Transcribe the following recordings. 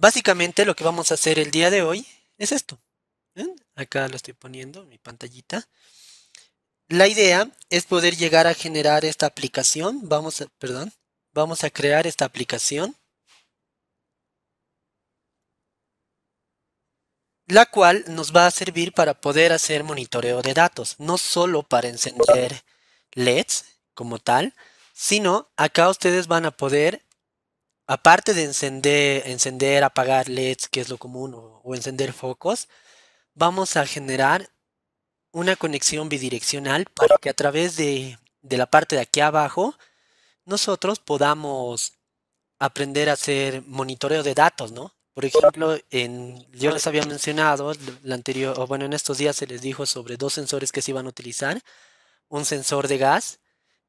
Básicamente lo que vamos a hacer el día de hoy es esto. ¿eh? Acá lo estoy poniendo, mi pantallita. La idea es poder llegar a generar esta aplicación. Vamos a, perdón, vamos a crear esta aplicación. la cual nos va a servir para poder hacer monitoreo de datos, no solo para encender LEDs como tal, sino acá ustedes van a poder aparte de encender, encender, apagar LEDs, que es lo común, o, encender focos, vamos a generar una conexión bidireccional para que a través de, la parte de aquí abajo nosotros podamos aprender a hacer monitoreo de datos, ¿no? Por ejemplo, en, yo les había mencionado la anterior, o bueno, en estos días se les dijo sobre dos sensores que se iban a utilizar, un sensor de gas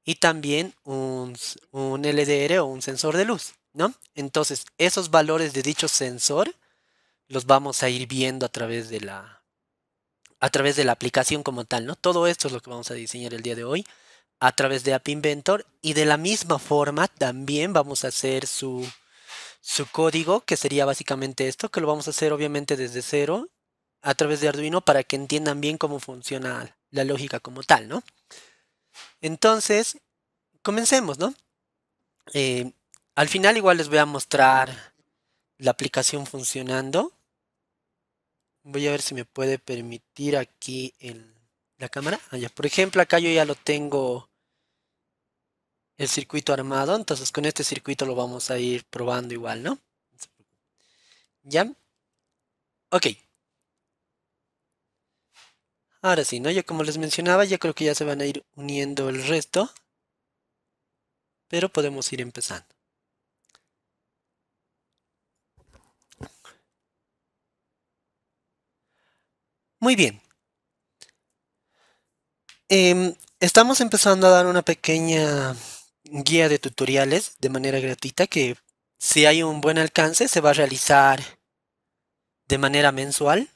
y también un LDR o un sensor de luz. ¿no? Entonces, esos valores de dicho sensor los vamos a ir viendo a través de la a través de la aplicación como tal, ¿no? Todo esto es lo que vamos a diseñar el día de hoy a través de App Inventor y de la misma forma también vamos a hacer su su código, que sería básicamente esto, que lo vamos a hacer obviamente desde cero a través de Arduino para que entiendan bien cómo funciona la lógica como tal, ¿no? Entonces, comencemos, ¿no? Eh, al final igual les voy a mostrar la aplicación funcionando. Voy a ver si me puede permitir aquí la cámara. Allá. Ah, Por ejemplo, acá yo ya lo tengo el circuito armado. Entonces con este circuito lo vamos a ir probando igual, ¿no? ¿Ya? Ok. Ahora sí, ¿no? Yo como les mencionaba, ya creo que ya se van a ir uniendo el resto. Pero podemos ir empezando. Muy bien. Em, estamos empezando a dar una pequeña guía de tutoriales de manera gratuita que si hay un buen alcance se va a realizar de manera mensual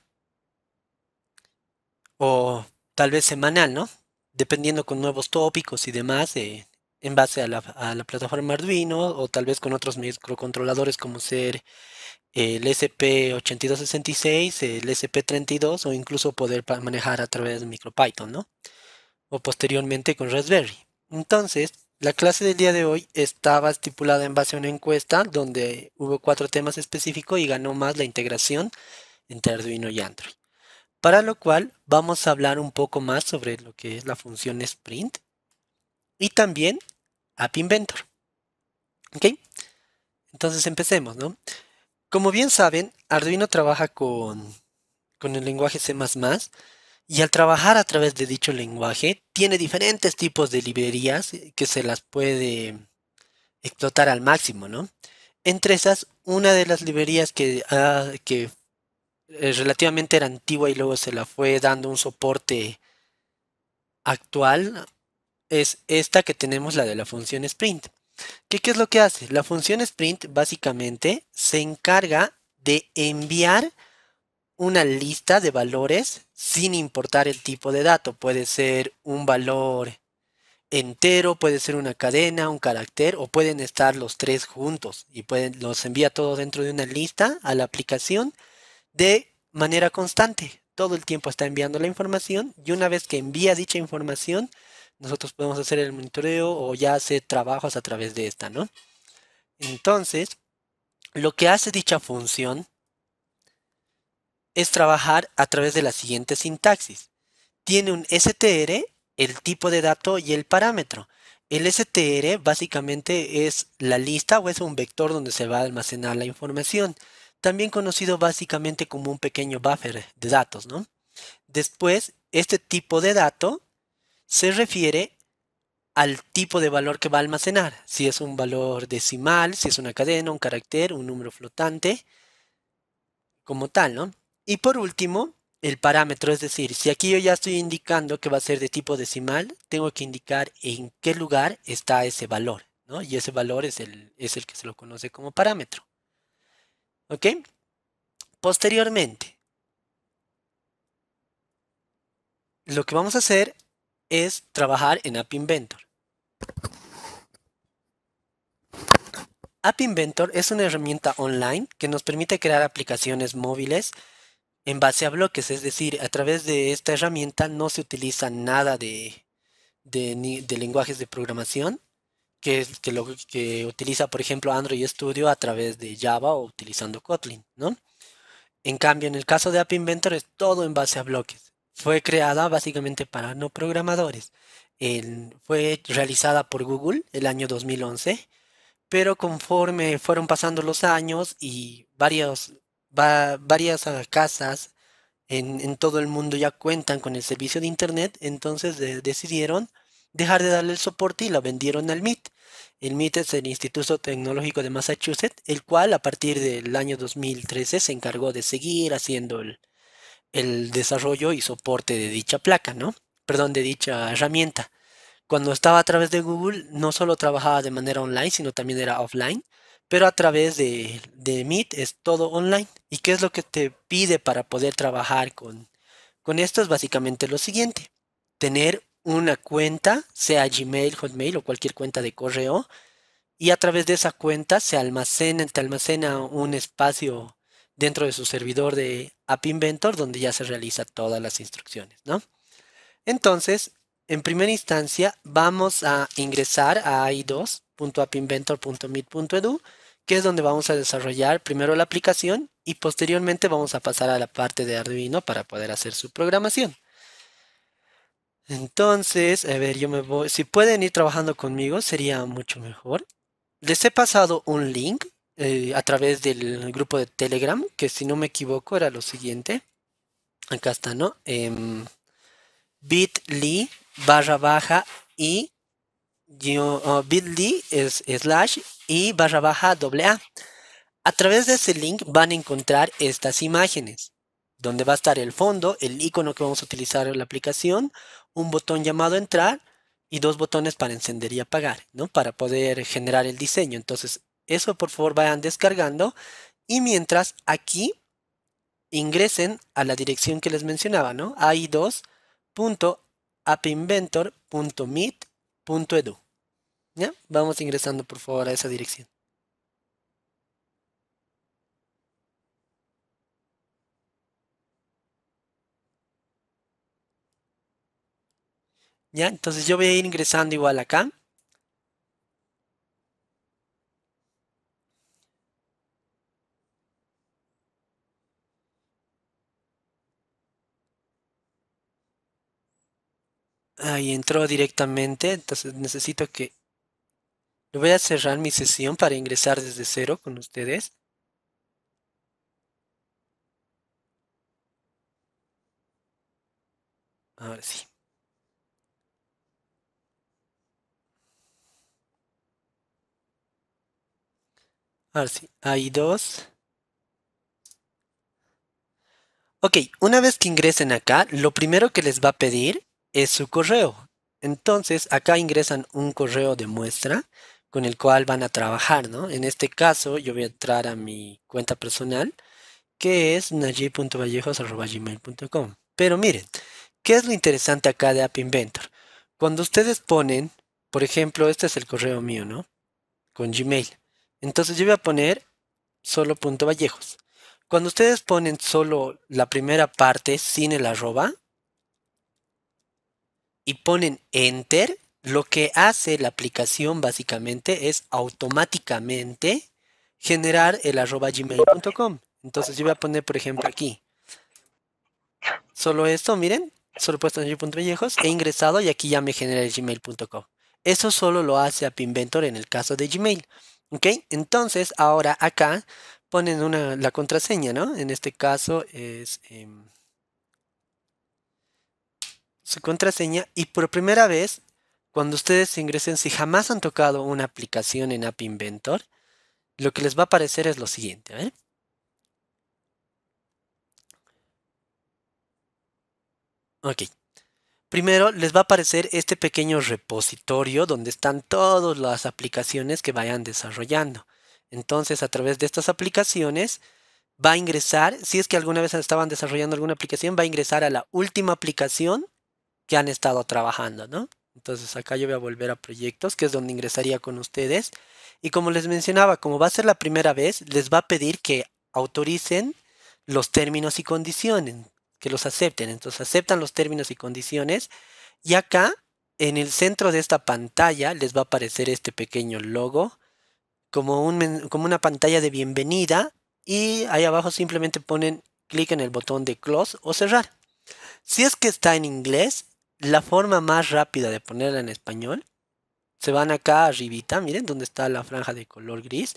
o tal vez semanal, ¿no? Dependiendo con nuevos tópicos y demás eh, en base a la plataforma Arduino o tal vez con otros microcontroladores como ser el SP8266, el SP32 o incluso poder manejar a través de MicroPython, ¿no? O posteriormente con Raspberry. Entonces, la clase del día de hoy estaba estipulada en base a una encuesta donde hubo cuatro temas específicos y ganó más la integración entre Arduino y Android. Para lo cual vamos a hablar un poco más sobre lo que es la función Sprint y también App Inventor. ¿Ok? Entonces empecemos, ¿no? Como bien saben, Arduino trabaja con, el lenguaje C++ y al trabajar a través de dicho lenguaje tiene diferentes tipos de librerías que se las puede explotar al máximo, ¿no? Entre esas, una de las librerías que, ah, que eh, relativamente era antigua y luego se la fue dando un soporte actual es esta que tenemos, la de la función sprint. ¿Qué, es lo que hace? La función sprint básicamente se encarga de enviar una lista de valores sin importar el tipo de dato. Puede ser un valor entero, puede ser una cadena, un carácter o pueden estar los tres juntos y los envía todos dentro de una lista a la aplicación de manera constante. Todo el tiempo está enviando la información y una vez que envía dicha información, nosotros podemos hacer el monitoreo o ya hacer trabajos a través de esta, ¿no? Entonces, lo que hace dicha función es trabajar a través de la siguiente sintaxis. Tiene un str, el tipo de dato y el parámetro. El str básicamente es la lista o es un vector donde se va a almacenar la información, también conocido básicamente como un pequeño buffer de datos, ¿no? Después, este tipo de dato se refiere al tipo de valor que va a almacenar, si es un valor decimal, si es una cadena, un carácter, un número flotante, como tal, ¿no? Y por último, el parámetro, es decir, si aquí yo ya estoy indicando que va a ser de tipo decimal, tengo que indicar en qué lugar está ese valor, ¿no? Y ese valor es el, que se lo conoce como parámetro. ¿Ok? Posteriormente, lo que vamos a hacer es trabajar en App Inventor. App Inventor es una herramienta online que nos permite crear aplicaciones móviles en base a bloques, es decir, a través de esta herramienta no se utiliza nada de, lenguajes de programación que, es lo, que utiliza, por ejemplo, Android Studio a través de Java o utilizando Kotlin, ¿no? En cambio, en el caso de App Inventor es todo en base a bloques fue creada básicamente para no programadores. fue realizada por Google el año 2011, pero conforme fueron pasando los años y varias, varias ah, casas en, todo el mundo ya cuentan con el servicio de Internet, entonces decidieron dejar de darle el soporte y la vendieron al MIT. El MIT es el Instituto Tecnológico de Massachusetts, el cual a partir del año 2013 se encargó de seguir haciendo el, el desarrollo y soporte de dicha placa, ¿no? Perdón, de dicha herramienta. Cuando estaba a través de Google, no solo trabajaba de manera online, sino también era offline, pero a través de, de Meet es todo online. ¿Y qué es lo que te pide para poder trabajar con, con esto? Es básicamente lo siguiente, tener una cuenta, sea Gmail, Hotmail o cualquier cuenta de correo, y a través de esa cuenta se almacena, te almacena un espacio dentro de su servidor de App Inventor, donde ya se realiza todas las instrucciones, ¿no? Entonces, en primera instancia, vamos a ingresar a i 2appinventormitedu que es donde vamos a desarrollar primero la aplicación y posteriormente vamos a pasar a la parte de Arduino para poder hacer su programación. Entonces, a ver, yo me voy. Si pueden ir trabajando conmigo, sería mucho mejor. Les he pasado un link eh, a través del grupo de Telegram, que si no me equivoco era lo siguiente. Acá está, ¿no? Em, bit.ly barra baja y yo oh, bit.ly es, slash y barra baja doble A. A través de ese link van a encontrar estas imágenes, donde va a estar el fondo, el icono que vamos a utilizar en la aplicación, un botón llamado entrar y dos botones para encender y apagar, ¿no? Para poder generar el diseño. Entonces, eso por favor vayan descargando. Y mientras aquí ingresen a la dirección que les mencionaba, ¿no? ai2.appinventor.meet.edu. ¿Ya? Vamos ingresando por favor a esa dirección. ¿Ya? Entonces yo voy a ir ingresando igual acá. Ahí entró directamente, entonces necesito que... Le voy a cerrar mi sesión para ingresar desde cero con ustedes. Ahora sí. Ahora sí, hay dos. Ok, una vez que ingresen acá, lo primero que les va a pedir es su correo. Entonces, acá ingresan un correo de muestra con el cual van a trabajar, ¿no? En este caso, yo voy a entrar a mi cuenta personal, que es najib.vallejos.gmail.com. Pero miren, ¿qué es lo interesante acá de App Inventor? Cuando ustedes ponen, por ejemplo, este es el correo mío, ¿no? Con Gmail. Entonces yo voy a poner .vallejos Cuando ustedes ponen solo la primera parte sin el arroba, y ponen enter, lo que hace la aplicación básicamente es automáticamente generar el arroba gmail.com. Entonces yo voy a poner, por ejemplo, aquí. Solo esto, miren, solo he puesto en viejos he ingresado y aquí ya me genera el gmail.com. Eso solo lo hace App Inventor en el caso de Gmail. ¿Ok? Entonces ahora acá ponen una, la contraseña, ¿no? En este caso es... Em, su contraseña y por primera vez, cuando ustedes ingresen, si jamás han tocado una aplicación en App Inventor, lo que les va a aparecer es lo siguiente. ¿eh? Ok. Primero les va a aparecer este pequeño repositorio donde están todas las aplicaciones que vayan desarrollando. Entonces, a través de estas aplicaciones, va a ingresar, si es que alguna vez estaban desarrollando alguna aplicación, va a ingresar a la última aplicación que han estado trabajando, ¿no? Entonces acá yo voy a volver a proyectos, que es donde ingresaría con ustedes. Y como les mencionaba, como va a ser la primera vez, les va a pedir que autoricen los términos y condiciones, que los acepten. Entonces aceptan los términos y condiciones. Y acá, en el centro de esta pantalla, les va a aparecer este pequeño logo, como, un, como una pantalla de bienvenida. Y ahí abajo simplemente ponen clic en el botón de close o cerrar. Si es que está en inglés, la forma más rápida de ponerla en español, se van acá arribita, miren dónde está la franja de color gris,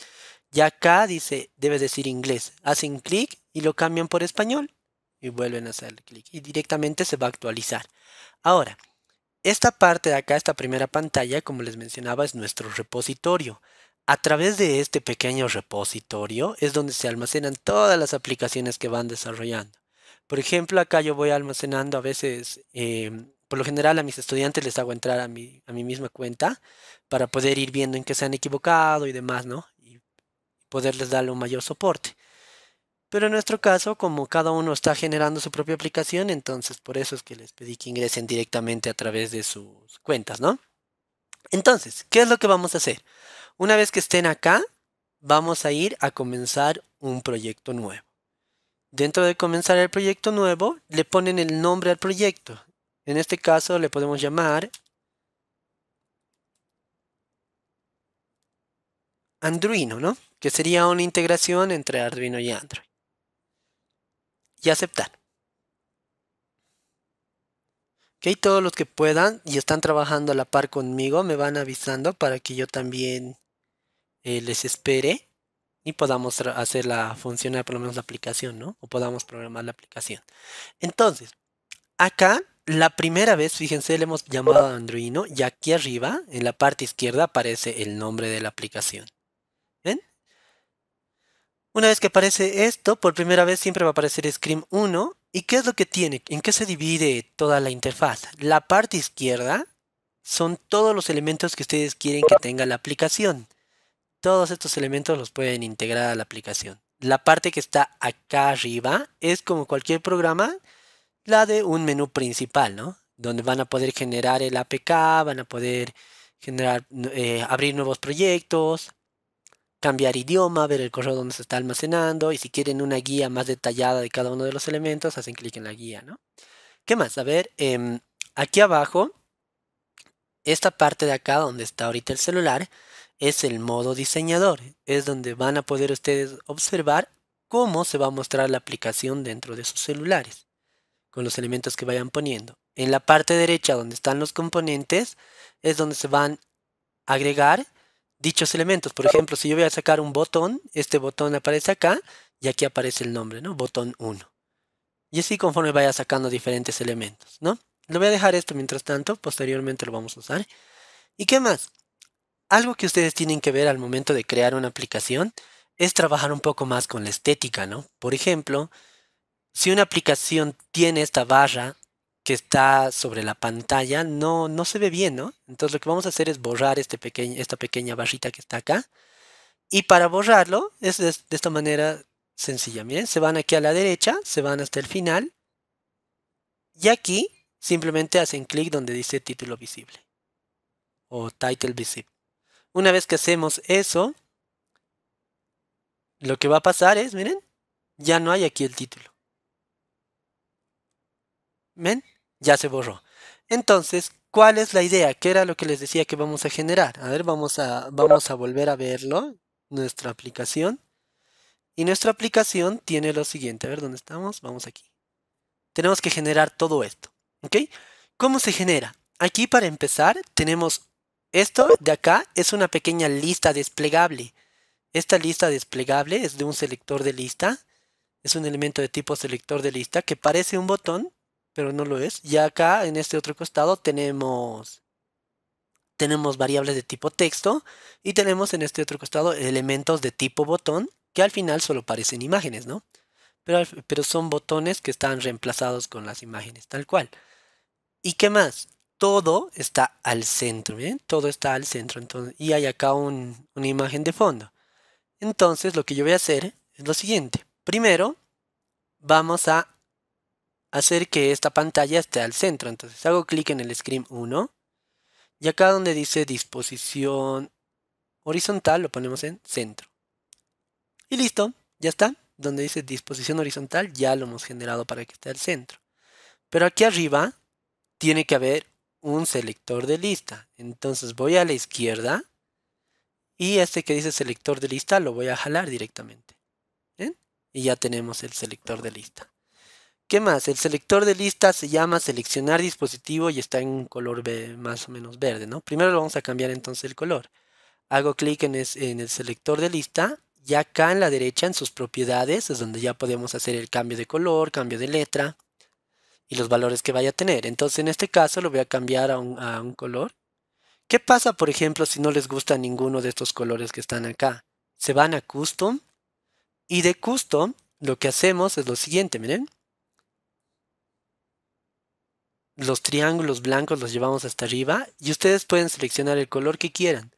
y acá dice, debe decir inglés, hacen clic y lo cambian por español y vuelven a hacer clic y directamente se va a actualizar. Ahora, esta parte de acá, esta primera pantalla, como les mencionaba, es nuestro repositorio. A través de este pequeño repositorio es donde se almacenan todas las aplicaciones que van desarrollando. Por ejemplo, acá yo voy almacenando a veces eh, por lo general a mis estudiantes les hago entrar a mi, a mi misma cuenta para poder ir viendo en qué se han equivocado y demás, ¿no? Y poderles darle un mayor soporte. Pero en nuestro caso, como cada uno está generando su propia aplicación, entonces por eso es que les pedí que ingresen directamente a través de sus cuentas, ¿no? Entonces, ¿qué es lo que vamos a hacer? Una vez que estén acá, vamos a ir a comenzar un proyecto nuevo. Dentro de comenzar el proyecto nuevo, le ponen el nombre al proyecto. En este caso le podemos llamar Arduino, ¿no? Que sería una integración entre Arduino y Android. Y aceptar. Ok, todos los que puedan y están trabajando a la par conmigo me van avisando para que yo también eh, les espere y podamos hacer función funcionar por lo menos la aplicación, ¿no? O podamos programar la aplicación. Entonces, acá la primera vez, fíjense, le hemos llamado a Android y aquí arriba, en la parte izquierda, aparece el nombre de la aplicación. ¿Ven? Una vez que aparece esto, por primera vez siempre va a aparecer Scream 1. ¿Y qué es lo que tiene? ¿En qué se divide toda la interfaz? La parte izquierda son todos los elementos que ustedes quieren que tenga la aplicación. Todos estos elementos los pueden integrar a la aplicación. La parte que está acá arriba es como cualquier programa la de un menú principal, ¿no? Donde van a poder generar el APK, van a poder generar, eh, abrir nuevos proyectos, cambiar idioma, ver el correo donde se está almacenando y si quieren una guía más detallada de cada uno de los elementos, hacen clic en la guía, ¿no? ¿Qué más? A ver, em, aquí abajo, esta parte de acá donde está ahorita el celular, es el modo diseñador. Es donde van a poder ustedes observar cómo se va a mostrar la aplicación dentro de sus celulares con los elementos que vayan poniendo. En la parte derecha donde están los componentes es donde se van a agregar dichos elementos. Por ejemplo, si yo voy a sacar un botón, este botón aparece acá y aquí aparece el nombre, ¿no? Botón 1. Y así conforme vaya sacando diferentes elementos, ¿no? Lo voy a dejar esto mientras tanto, posteriormente lo vamos a usar. ¿Y qué más? Algo que ustedes tienen que ver al momento de crear una aplicación es trabajar un poco más con la estética, ¿no? Por ejemplo, si una aplicación tiene esta barra que está sobre la pantalla, no, no se ve bien, ¿no? Entonces lo que vamos a hacer es borrar este esta pequeña barrita que está acá. Y para borrarlo es de, de esta manera sencilla. Miren, se van aquí a la derecha, se van hasta el final. Y aquí simplemente hacen clic donde dice título visible o title visible. Una vez que hacemos eso, lo que va a pasar es, miren, ya no hay aquí el título. ¿Ven? Ya se borró. Entonces, ¿cuál es la idea? ¿Qué era lo que les decía que vamos a generar? A ver, vamos a, vamos a volver a verlo. Nuestra aplicación. Y nuestra aplicación tiene lo siguiente. A ver, ¿dónde estamos? Vamos aquí. Tenemos que generar todo esto. ¿Ok? ¿Cómo se genera? Aquí para empezar tenemos esto de acá. Es una pequeña lista desplegable. Esta lista desplegable es de un selector de lista. Es un elemento de tipo selector de lista que parece un botón pero no lo es. Y acá en este otro costado tenemos tenemos variables de tipo texto y tenemos en este otro costado elementos de tipo botón que al final solo parecen imágenes, ¿no? Pero, pero son botones que están reemplazados con las imágenes, tal cual. ¿Y qué más? Todo está al centro, ¿bien? ¿eh? Todo está al centro. Entonces, y hay acá un, una imagen de fondo. Entonces lo que yo voy a hacer es lo siguiente. Primero, vamos a hacer que esta pantalla esté al centro. Entonces hago clic en el Screen 1 y acá donde dice disposición horizontal lo ponemos en centro. Y listo, ya está. Donde dice disposición horizontal ya lo hemos generado para que esté al centro. Pero aquí arriba tiene que haber un selector de lista. Entonces voy a la izquierda y este que dice selector de lista lo voy a jalar directamente. Y ya tenemos el selector de lista. ¿Qué más? El selector de lista se llama seleccionar dispositivo y está en un color más o menos verde, ¿no? Primero vamos a cambiar entonces el color. Hago clic en, en el selector de lista y acá en la derecha en sus propiedades es donde ya podemos hacer el cambio de color, cambio de letra y los valores que vaya a tener. Entonces en este caso lo voy a cambiar a a un color. ¿Qué pasa, por ejemplo, si no les gusta ninguno de estos colores que están acá? Se van a Custom y de Custom lo que hacemos es lo siguiente, miren los triángulos blancos los llevamos hasta arriba y ustedes pueden seleccionar el color que quieran.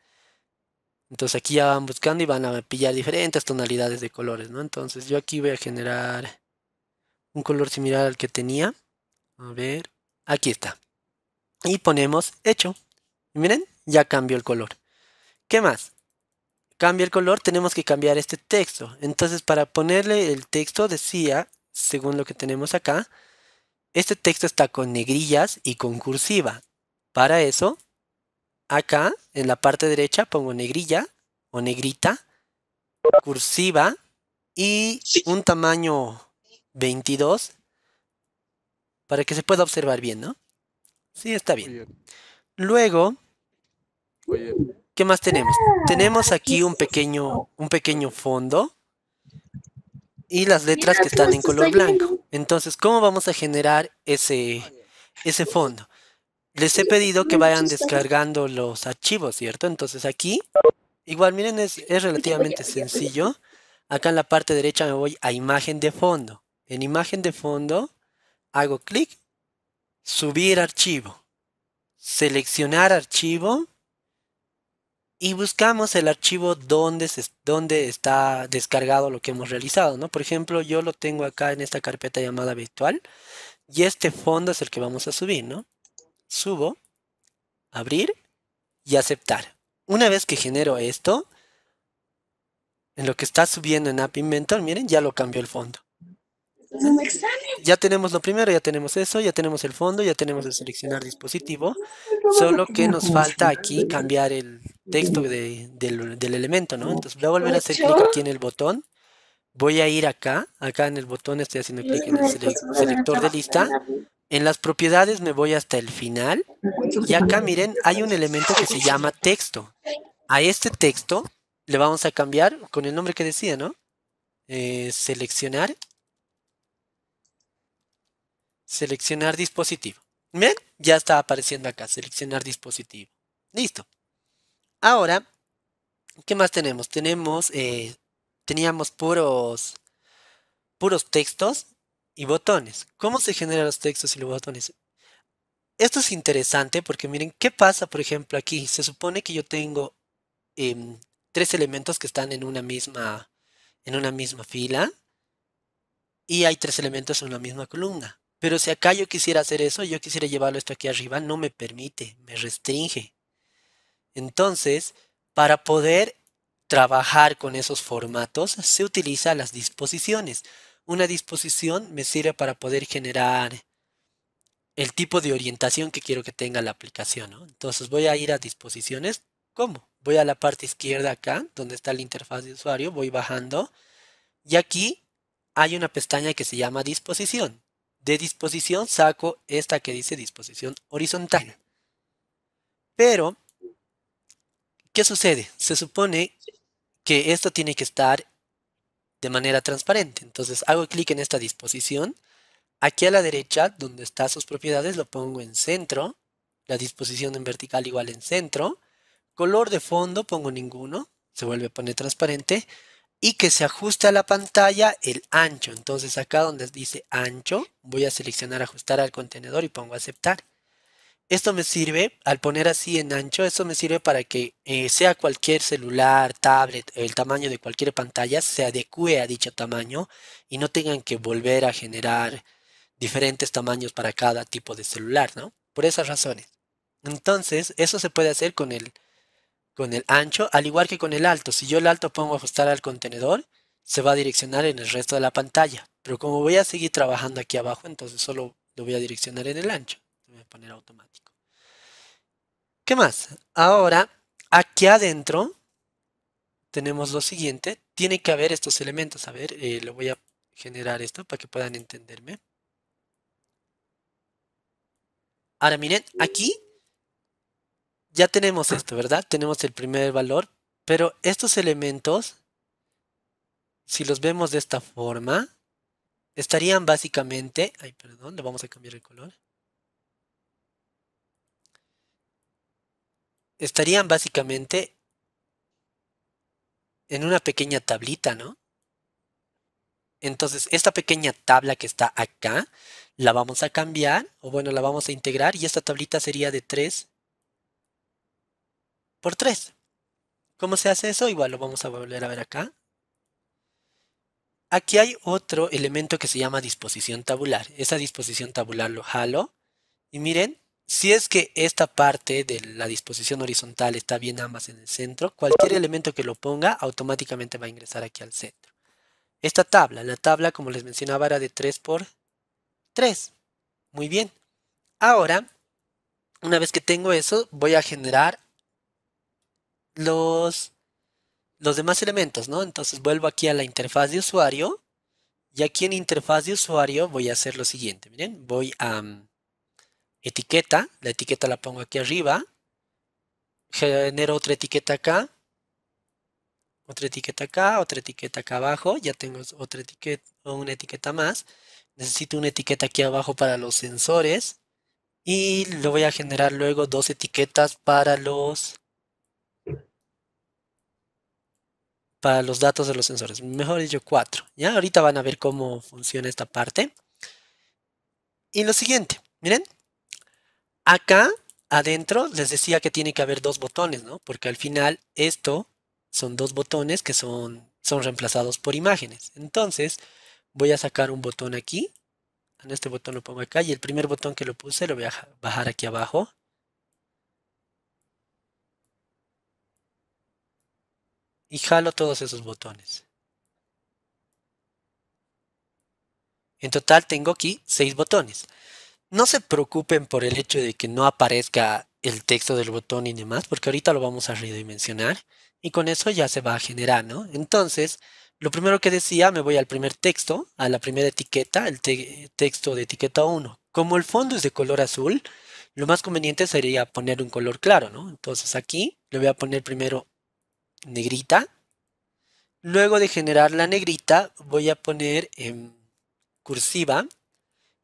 Entonces aquí ya van buscando y van a pillar diferentes tonalidades de colores, ¿no? Entonces yo aquí voy a generar un color similar al que tenía. A ver, aquí está. Y ponemos hecho. miren, ya cambió el color. ¿Qué más? Cambia el color, tenemos que cambiar este texto. Entonces para ponerle el texto decía, según lo que tenemos acá, este texto está con negrillas y con cursiva. Para eso, acá en la parte derecha pongo negrilla o negrita, cursiva y un tamaño 22 para que se pueda observar bien, ¿no? Sí, está bien. Luego, ¿qué más tenemos? Tenemos aquí un pequeño, un pequeño fondo y las letras que pues, están en color blanco. Entonces, ¿cómo vamos a generar ese, ese fondo? Les he pedido que pues, vayan descargando los archivos, ¿cierto? Entonces aquí, igual miren, es, es pues, relativamente sencillo. Acá en la parte derecha me voy a imagen de fondo. En imagen de fondo hago clic, subir archivo, seleccionar archivo y buscamos el archivo donde, está descargado lo que hemos realizado, ¿no? Por ejemplo, yo lo tengo acá en esta carpeta llamada virtual y este fondo es el que vamos a subir, ¿no? Subo, abrir y aceptar. Una vez que genero esto, en lo que está subiendo en App Inventor, miren, ya lo cambió el fondo. Ya tenemos lo primero, ya tenemos eso, ya tenemos el fondo, ya tenemos el seleccionar dispositivo. Solo que nos falta aquí cambiar el, texto del, elemento, ¿no? Entonces voy a volver a hacer clic aquí en el botón. Voy a ir acá, acá en el botón estoy haciendo clic en el selector de lista. En las propiedades me voy hasta el final y acá miren, hay un elemento que se llama texto. A este texto le vamos a cambiar con el nombre que decía, ¿no? Eh, seleccionar. Seleccionar dispositivo. ¿Ven? Ya está apareciendo acá, seleccionar dispositivo. Listo. Ahora, ¿qué más tenemos? Tenemos, eh, teníamos puros, puros textos y botones. ¿Cómo se generan los textos y los botones? Esto es interesante porque miren, ¿qué pasa, por ejemplo, aquí? Se supone que yo tengo em, tres elementos que están en una misma, en una misma fila y hay tres elementos en una misma columna. Pero si acá yo quisiera hacer eso, yo quisiera llevarlo esto aquí arriba, no me permite, me restringe. Entonces, para poder trabajar con esos formatos, se utilizan las disposiciones. Una disposición me sirve para poder generar el tipo de orientación que quiero que tenga la aplicación. Entonces voy a ir a disposiciones. ¿Cómo? Voy a la parte izquierda acá, donde está la interfaz de usuario, voy bajando. Y aquí hay una pestaña que se llama disposición. De disposición saco esta que dice disposición horizontal. Pero ¿Qué sucede? Se supone que esto tiene que estar de manera transparente. Entonces hago clic en esta disposición. Aquí a la derecha, donde está sus propiedades, lo pongo en centro. La disposición en vertical igual en centro. Color de fondo pongo ninguno. Se vuelve a poner transparente. Y que se ajuste a la pantalla el ancho. Entonces acá donde dice ancho, voy a seleccionar ajustar al contenedor y pongo aceptar. Esto me sirve, al poner así en ancho, esto me sirve para que eh, sea cualquier celular, tablet, el tamaño de cualquier pantalla se adecue a dicho tamaño y no tengan que volver a generar diferentes tamaños para cada tipo de celular, ¿no? Por esas razones. Entonces, eso se puede hacer con el, con el ancho, al igual que con el alto. Si yo el alto pongo ajustar al contenedor, se va a direccionar en el resto de la pantalla. Pero como voy a seguir trabajando aquí abajo, entonces solo lo voy a direccionar en el ancho. Me voy poner automático. ¿Qué más? Ahora, aquí adentro tenemos lo siguiente. Tiene que haber estos elementos. A ver, eh, lo voy a generar esto para que puedan entenderme. Ahora miren, aquí ya tenemos esto, ¿verdad? Tenemos el primer valor, pero estos elementos, si los vemos de esta forma, estarían básicamente... Ay, perdón, le vamos a cambiar el color. estarían básicamente en una pequeña tablita, ¿no? Entonces, esta pequeña tabla que está acá, la vamos a cambiar, o bueno, la vamos a integrar, y esta tablita sería de 3 por 3. ¿Cómo se hace eso? Igual lo vamos a volver a ver acá. Aquí hay otro elemento que se llama disposición tabular. Esa disposición tabular lo jalo, y miren, si es que esta parte de la disposición horizontal está bien ambas en el centro, cualquier elemento que lo ponga automáticamente va a ingresar aquí al centro. Esta tabla, la tabla como les mencionaba era de 3 por 3. Muy bien. Ahora, una vez que tengo eso, voy a generar los, los demás elementos, ¿no? Entonces vuelvo aquí a la interfaz de usuario y aquí en interfaz de usuario voy a hacer lo siguiente, miren, voy a... Mm, etiqueta, la etiqueta la pongo aquí arriba, genero otra etiqueta acá, otra etiqueta acá, otra etiqueta acá abajo, ya tengo otra etiqueta, una etiqueta más, necesito una etiqueta aquí abajo para los sensores y le voy a generar luego dos etiquetas para los para los datos de los sensores, mejor yo cuatro, ya ahorita van a ver cómo funciona esta parte. Y lo siguiente, miren, Acá adentro les decía que tiene que haber dos botones, ¿no? Porque al final esto son dos botones que son, son reemplazados por imágenes. Entonces voy a sacar un botón aquí. En este botón lo pongo acá y el primer botón que lo puse lo voy a bajar aquí abajo. Y jalo todos esos botones. En total tengo aquí seis botones no se preocupen por el hecho de que no aparezca el texto del botón y demás, porque ahorita lo vamos a redimensionar y con eso ya se va a generar, ¿no? Entonces, lo primero que decía, me voy al primer texto, a la primera etiqueta, el texto de etiqueta 1. Como el fondo es de color azul, lo más conveniente sería poner un color claro, ¿no? Entonces aquí le voy a poner primero negrita. Luego de generar la negrita, voy a poner en em, cursiva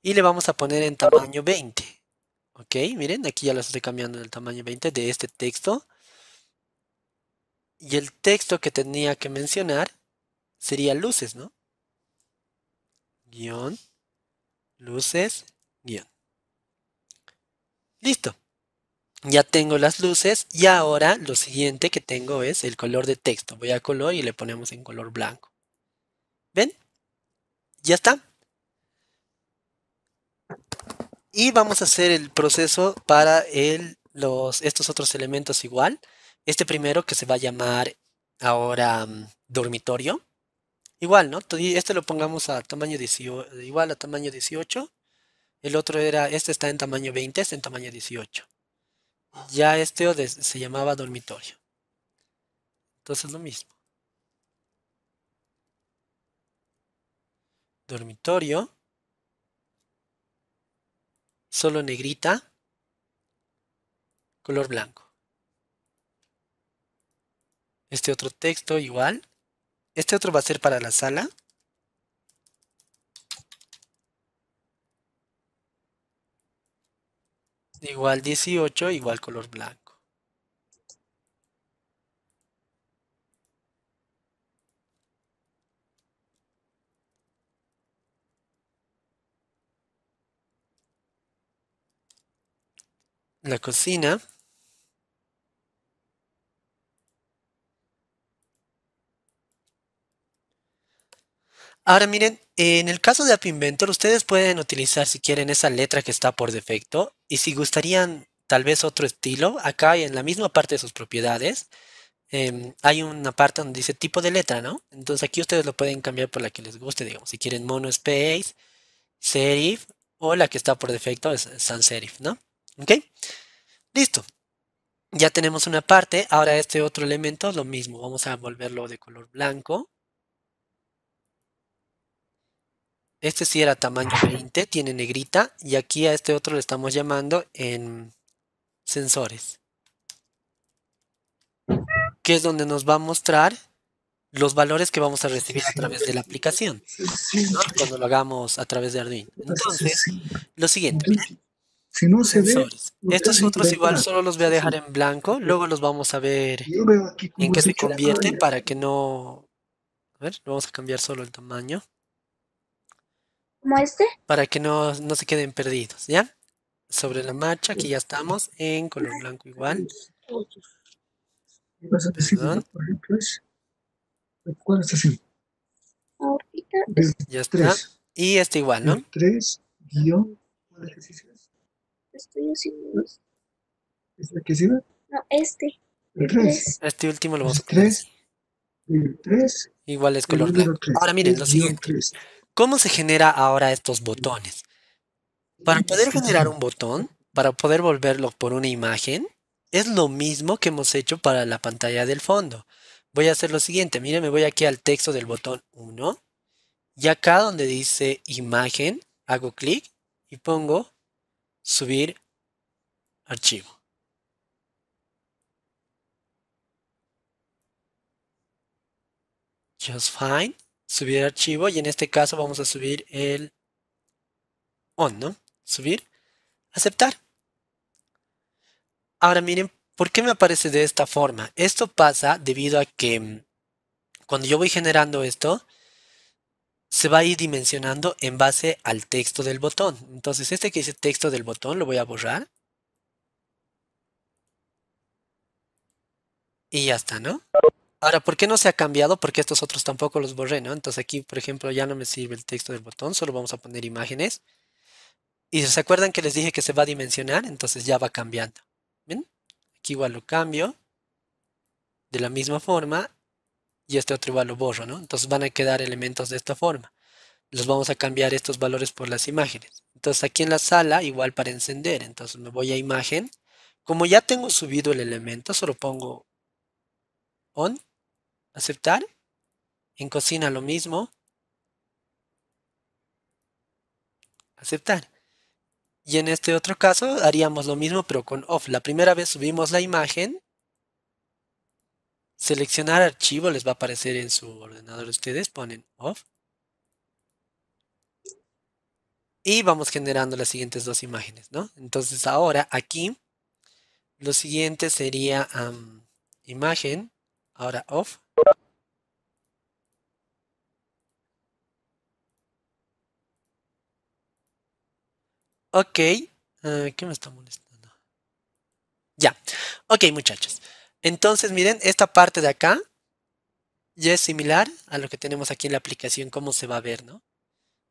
y le vamos a poner en tamaño 20. Ok, miren, aquí ya lo estoy cambiando el tamaño 20 de este texto. Y el texto que tenía que mencionar sería luces, ¿no? Guión, luces, guión. Listo. Ya tengo las luces y ahora lo siguiente que tengo es el color de texto. Voy a color y le ponemos en color blanco. ¿Ven? Ya está. Y vamos a hacer el proceso para el, los, estos otros elementos igual. Este primero que se va a llamar ahora mm, dormitorio. Igual, ¿no? Este lo pongamos a tamaño 18, igual a tamaño 18. El otro era, este está en tamaño 20, este en tamaño 18. Ya este se llamaba dormitorio. Entonces lo mismo. Dormitorio solo negrita, color blanco. Este otro texto igual. Este otro va a ser para la sala. Igual 18, igual color blanco. la cocina. Ahora miren, en el caso de App Inventor, ustedes pueden utilizar si quieren esa letra que está por defecto y si gustarían tal vez otro estilo, acá en la misma parte de sus propiedades, em, hay una parte donde dice tipo de letra, ¿no? Entonces aquí ustedes lo pueden cambiar por la que les guste, digamos, si quieren mono space, serif o la que está por defecto es sans serif, ¿no? ¿Ok? Listo. Ya tenemos una parte. Ahora este otro elemento, lo mismo. Vamos a volverlo de color blanco. Este sí era tamaño 20, tiene negrita. Y aquí a este otro le estamos llamando en sensores. Que es donde nos va a mostrar los valores que vamos a recibir a través de la aplicación. Cuando lo hagamos a través de Arduino. Entonces, lo siguiente. Si no se ve. Estos otros igual solo los voy a dejar en blanco, luego los vamos a ver en qué se, convierte? para que no... A ver, vamos a cambiar solo el tamaño. ¿Cómo este? Para que no, se queden perdidos, ¿ya? Sobre la marcha, aquí ya estamos, en color blanco igual. Perdón. ¿Cuál está Ya está. Y este igual, ¿no? 3, estoy haciendo ¿Eh? ¿Es la No, este. El 3. Este último lo vamos a poner. El 3. Igual es color blanco. Ahora miren, lo siguiente. ¿Cómo se genera ahora estos botones? Para poder generar un botón, para poder volverlo por una imagen, es lo mismo que hemos hecho para la pantalla del fondo. Voy a hacer lo siguiente, miren, me voy aquí al texto del botón 1 y acá donde dice imagen, hago clic y pongo subir archivo. Just fine. Subir archivo y en este caso vamos a subir el on, ¿no? Subir, aceptar. Ahora miren, ¿por qué me aparece de esta forma? Esto pasa debido a que mm, cuando yo voy generando esto, se va a ir dimensionando en base al texto del botón. Entonces, este que dice texto del botón lo voy a borrar. Y ya está, ¿no? Ahora, ¿por qué no se ha cambiado? Porque estos otros tampoco los borré, ¿no? Entonces aquí, por ejemplo, ya no me sirve el texto del botón, solo vamos a poner imágenes. Y si se acuerdan que les dije que se va a dimensionar, entonces ya va cambiando. Aquí igual lo cambio. De la misma forma y este otro igual lo borro, ¿no? Entonces van a quedar elementos de esta forma. Los vamos a cambiar estos valores por las imágenes. Entonces aquí en la sala igual para encender. Entonces me voy a imagen. Como ya tengo subido el elemento, solo pongo on, aceptar. En cocina lo mismo. Aceptar. Y en este otro caso haríamos lo mismo pero con off. La primera vez subimos la imagen Seleccionar archivo les va a aparecer en su ordenador. Ustedes ponen off. Y vamos generando las siguientes dos imágenes, ¿no? Entonces ahora aquí lo siguiente sería imagen, ahora off. Ok, ah, ¿qué me está molestando? Ya, ok muchachos. Entonces, miren, esta parte de acá ya es similar a lo que tenemos aquí en la aplicación, cómo se va a ver, ¿no?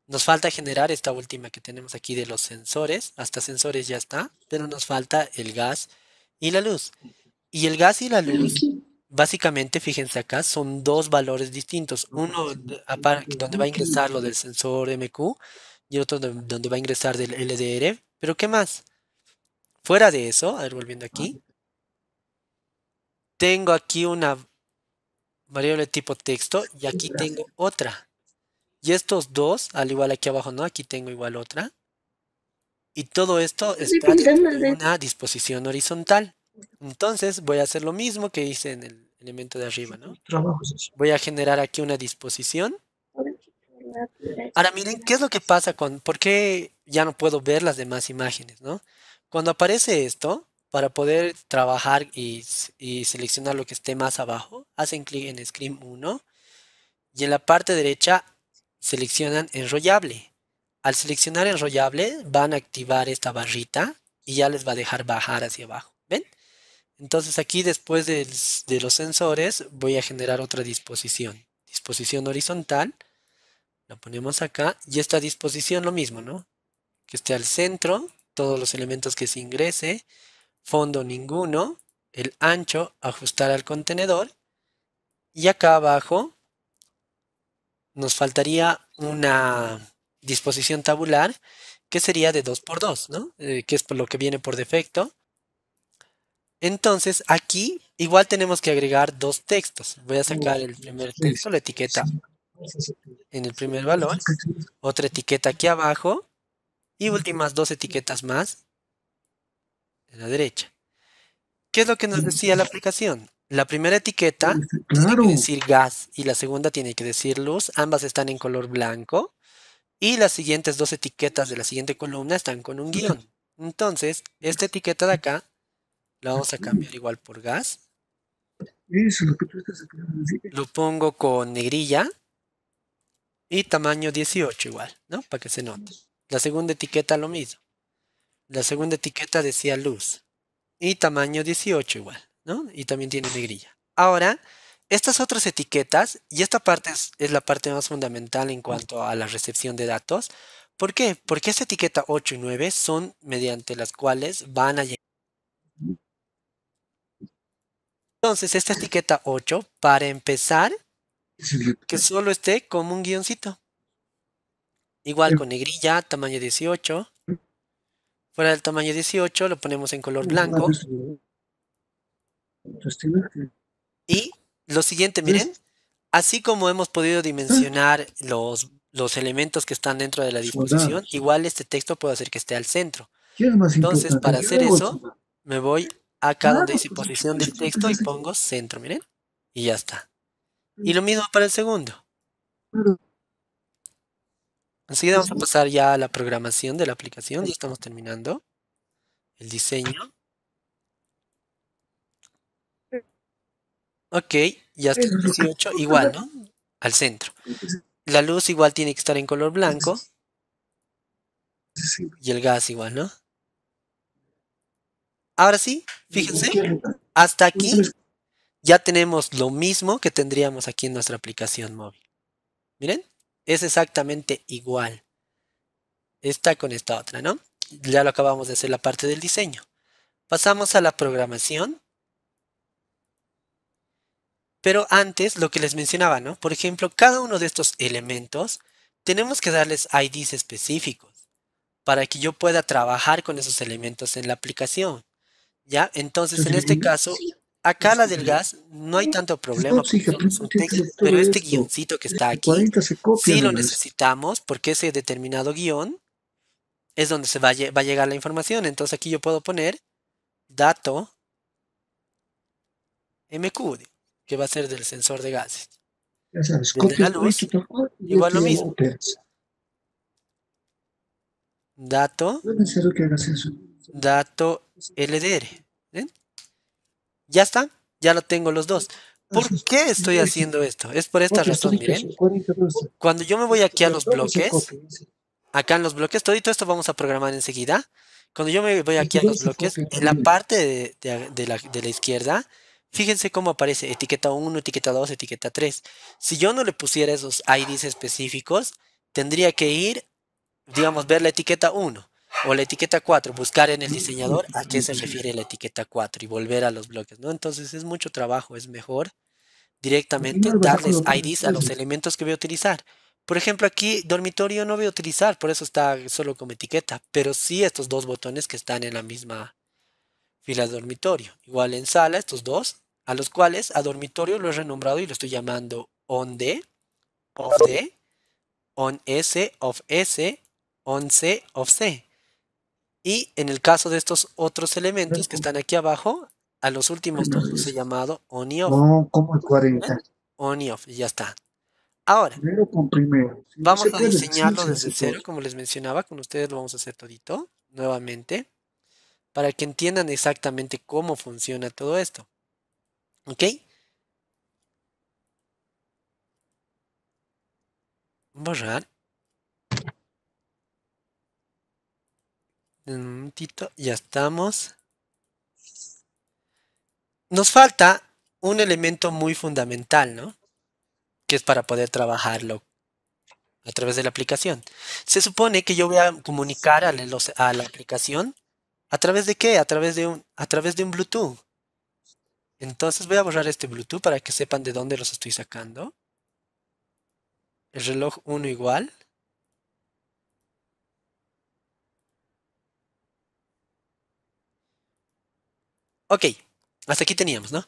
Nos falta generar esta última que tenemos aquí de los sensores. Hasta sensores ya está, pero nos falta el gas y la luz. Y el gas y la luz, básicamente, fíjense acá, son dos valores distintos. Uno donde va a ingresar lo del sensor MQ y otro donde va a ingresar del LDR. Pero ¿qué más? Fuera de eso, a ver, volviendo aquí, ah tengo aquí una variable tipo texto y aquí tengo otra. Y estos dos, al igual aquí abajo, ¿no? Aquí tengo igual otra. Y todo esto está en una disposición horizontal. Entonces voy a hacer lo mismo que hice en el elemento de arriba, ¿no? Voy a generar aquí una disposición. Ahora miren, ¿qué es lo que pasa con, por qué ya no puedo ver las demás imágenes, ¿no? Cuando aparece esto, para poder trabajar y, seleccionar lo que esté más abajo, hacen clic en Screen 1 y en la parte derecha seleccionan enrollable. Al seleccionar enrollable van a activar esta barrita y ya les va a dejar bajar hacia abajo. ¿Ven? Entonces aquí después de, de los sensores voy a generar otra disposición. Disposición horizontal. La ponemos acá y esta disposición lo mismo, ¿no? Que esté al centro, todos los elementos que se ingrese fondo ninguno, el ancho ajustar al contenedor y acá abajo nos faltaría una disposición tabular que sería de 2x2, ¿no? Eh, que es por lo que viene por defecto. Entonces aquí igual tenemos que agregar dos textos. Voy a sacar el primer texto, la etiqueta en el primer valor, otra etiqueta aquí abajo y últimas dos etiquetas más la derecha. ¿Qué es lo que nos decía la aplicación? La primera etiqueta pues, tiene que decir gas y la segunda tiene que decir luz. Ambas están en color blanco y las siguientes dos etiquetas de la siguiente columna están con un guión. Entonces, esta etiqueta de acá la vamos a cambiar igual por gas. lo Lo pongo con negrilla y tamaño 18 igual, ¿no? Para que se note. La segunda etiqueta lo mismo. La segunda etiqueta decía luz. Y tamaño 18 igual, ¿no? Y también tiene negrilla. Ahora, estas otras etiquetas, y esta parte es, la parte más fundamental en cuanto a la recepción de datos. ¿Por qué? Porque esta etiqueta 8 y 9 son mediante las cuales van a llegar. Entonces, esta etiqueta 8, para empezar, que solo esté como un guioncito. Igual con negrilla, tamaño 18. Fuera del tamaño 18 lo ponemos en color blanco. Eh, y lo siguiente, miren, así como hemos podido dimensionar ah. los, los elementos que están dentro de la disposición, igual este texto puedo hacer que esté al centro. Entonces, para hacer eso, me voy acá donde pues, dice posición del texto y pongo centro, miren. Y ya está. Y lo mismo para el segundo. Enseguida vamos a pasar ya a la programación de la aplicación. Ya estamos terminando el diseño. Ok, ya está el 18. Igual, ¿no? Al centro. La luz igual tiene que estar en color blanco. Y el gas igual, ¿no? Ahora sí, fíjense, hasta aquí ya tenemos lo mismo que tendríamos aquí en nuestra aplicación móvil. Miren es exactamente igual. Esta con esta otra, ¿no? Ya lo acabamos de hacer la parte del diseño. Pasamos a la programación. Pero antes, lo que les mencionaba, ¿no? Por ejemplo, cada uno de estos elementos tenemos que darles IDs específicos para que yo pueda trabajar con esos elementos en la aplicación. ¿Ya? Entonces, en este caso, acá la del gas no hay tanto problema, pero este guioncito que está aquí, sí lo necesitamos porque ese determinado guión es donde se va a, llegar la información. Entonces aquí yo puedo poner dato MQ, que va a ser del sensor de gases. Ya sabes, igual lo mismo. Dato. Dato LDR. ¿ven? Ya está, ya lo tengo los dos. ¿Por qué estoy haciendo esto? Es por esta razón, miren. Cuando yo me voy aquí a los bloques, acá en los bloques, todo esto vamos a programar enseguida. Cuando yo me voy aquí a los bloques, en la parte de, la, de la izquierda, Fíjense cómo aparece etiqueta 1, etiqueta 2, etiqueta 3. Si yo no le pusiera esos IDs específicos, tendría que ir, digamos, ver la etiqueta 1 o la etiqueta 4, buscar en el mm, diseñador a qué se mm. refiere la etiqueta 4 y volver a los bloques, ¿no? Entonces es mucho trabajo, es mejor directamente darles IDs a los elementos que voy a utilizar. Por ejemplo, aquí dormitorio no voy a utilizar, por eso está solo como etiqueta, pero sí estos dos botones que están en la misma fila de dormitorio. Igual en sala, estos dos, a los cuales a dormitorio lo he renombrado y lo estoy llamando onD, offD, onS, offS, onC, c y en el caso de estos otros elementos que están aquí abajo, a los últimos dos los llamado on y off. No, como 40. On y ya está. Ahora, vamos a diseñarlo desde cero, como les mencionaba, con ustedes lo vamos a hacer todito, nuevamente, para que entiendan exactamente cómo funciona todo esto. ¿Ok? Borrar. Un momentito, ya estamos. Nos falta un elemento muy fundamental, ¿no? Que es para poder trabajarlo a través de la aplicación. Se supone que yo voy a comunicar a, a la aplicación a través de qué? A través de un, a través de un Bluetooth. Entonces voy a borrar este Bluetooth para que sepan de dónde los estoy sacando. El reloj 1 igual. Ok, hasta aquí teníamos, ¿no?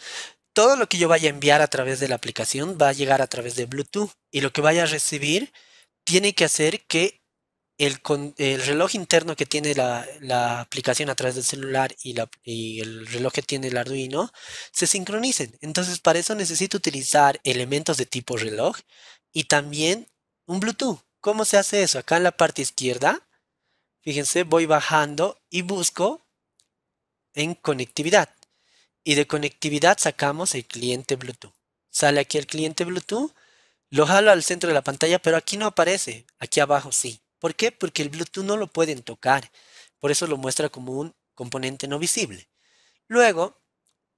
Todo lo que yo vaya a enviar a través de la aplicación va a llegar a través de Bluetooth y lo que vaya a recibir tiene que hacer que el, reloj interno que tiene la, aplicación a través del celular y, y el reloj que tiene el Arduino se sincronicen. Entonces para eso necesito utilizar elementos de tipo reloj y también un Bluetooth. ¿Cómo se hace eso? Acá en la parte izquierda, fíjense, voy bajando y busco en conectividad. Y de conectividad sacamos el cliente Bluetooth. Sale aquí el cliente Bluetooth, lo jalo al centro de la pantalla, pero aquí no aparece, aquí abajo sí. ¿Por qué? Porque el Bluetooth no lo pueden tocar. Por eso lo muestra como un componente no visible. Luego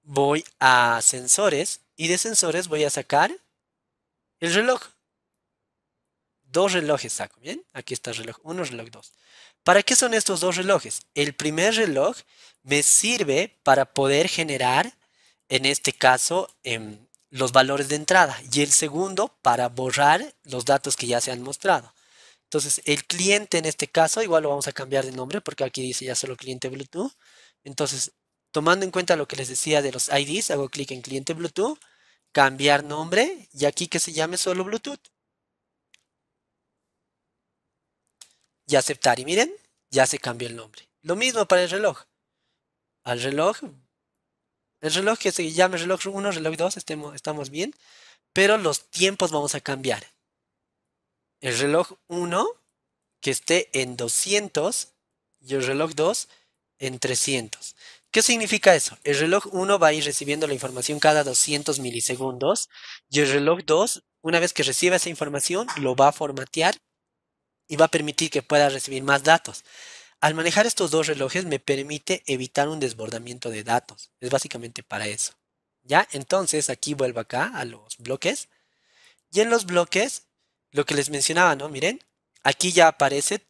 voy a sensores y de sensores voy a sacar el reloj dos relojes saco, ¿bien? Aquí está reloj 1, reloj 2. ¿Para qué son estos dos relojes? El primer reloj me sirve para poder generar, en este caso, em, los valores de entrada y el segundo para borrar los datos que ya se han mostrado. Entonces, el cliente en este caso, igual lo vamos a cambiar de nombre porque aquí dice ya solo cliente Bluetooth. Entonces, tomando en cuenta lo que les decía de los IDs, hago clic en cliente Bluetooth, cambiar nombre y aquí que se llame solo Bluetooth. y aceptar. Y miren, ya se cambió el nombre. Lo mismo para el reloj. Al reloj, el reloj que se llame reloj 1, reloj 2, estamos bien, pero los tiempos vamos a cambiar. El reloj 1 que esté en 200 y el reloj 2 en 300. ¿Qué significa eso? El reloj 1 va a ir recibiendo la información cada 200 milisegundos y el reloj 2, una vez que reciba esa información, lo va a formatear y va a permitir que pueda recibir más datos. Al manejar estos dos relojes me permite evitar un desbordamiento de datos. Es básicamente para eso. ¿Ya? Entonces aquí vuelvo acá a los bloques. Y en los bloques, lo que les mencionaba, ¿no? Miren, aquí ya aparece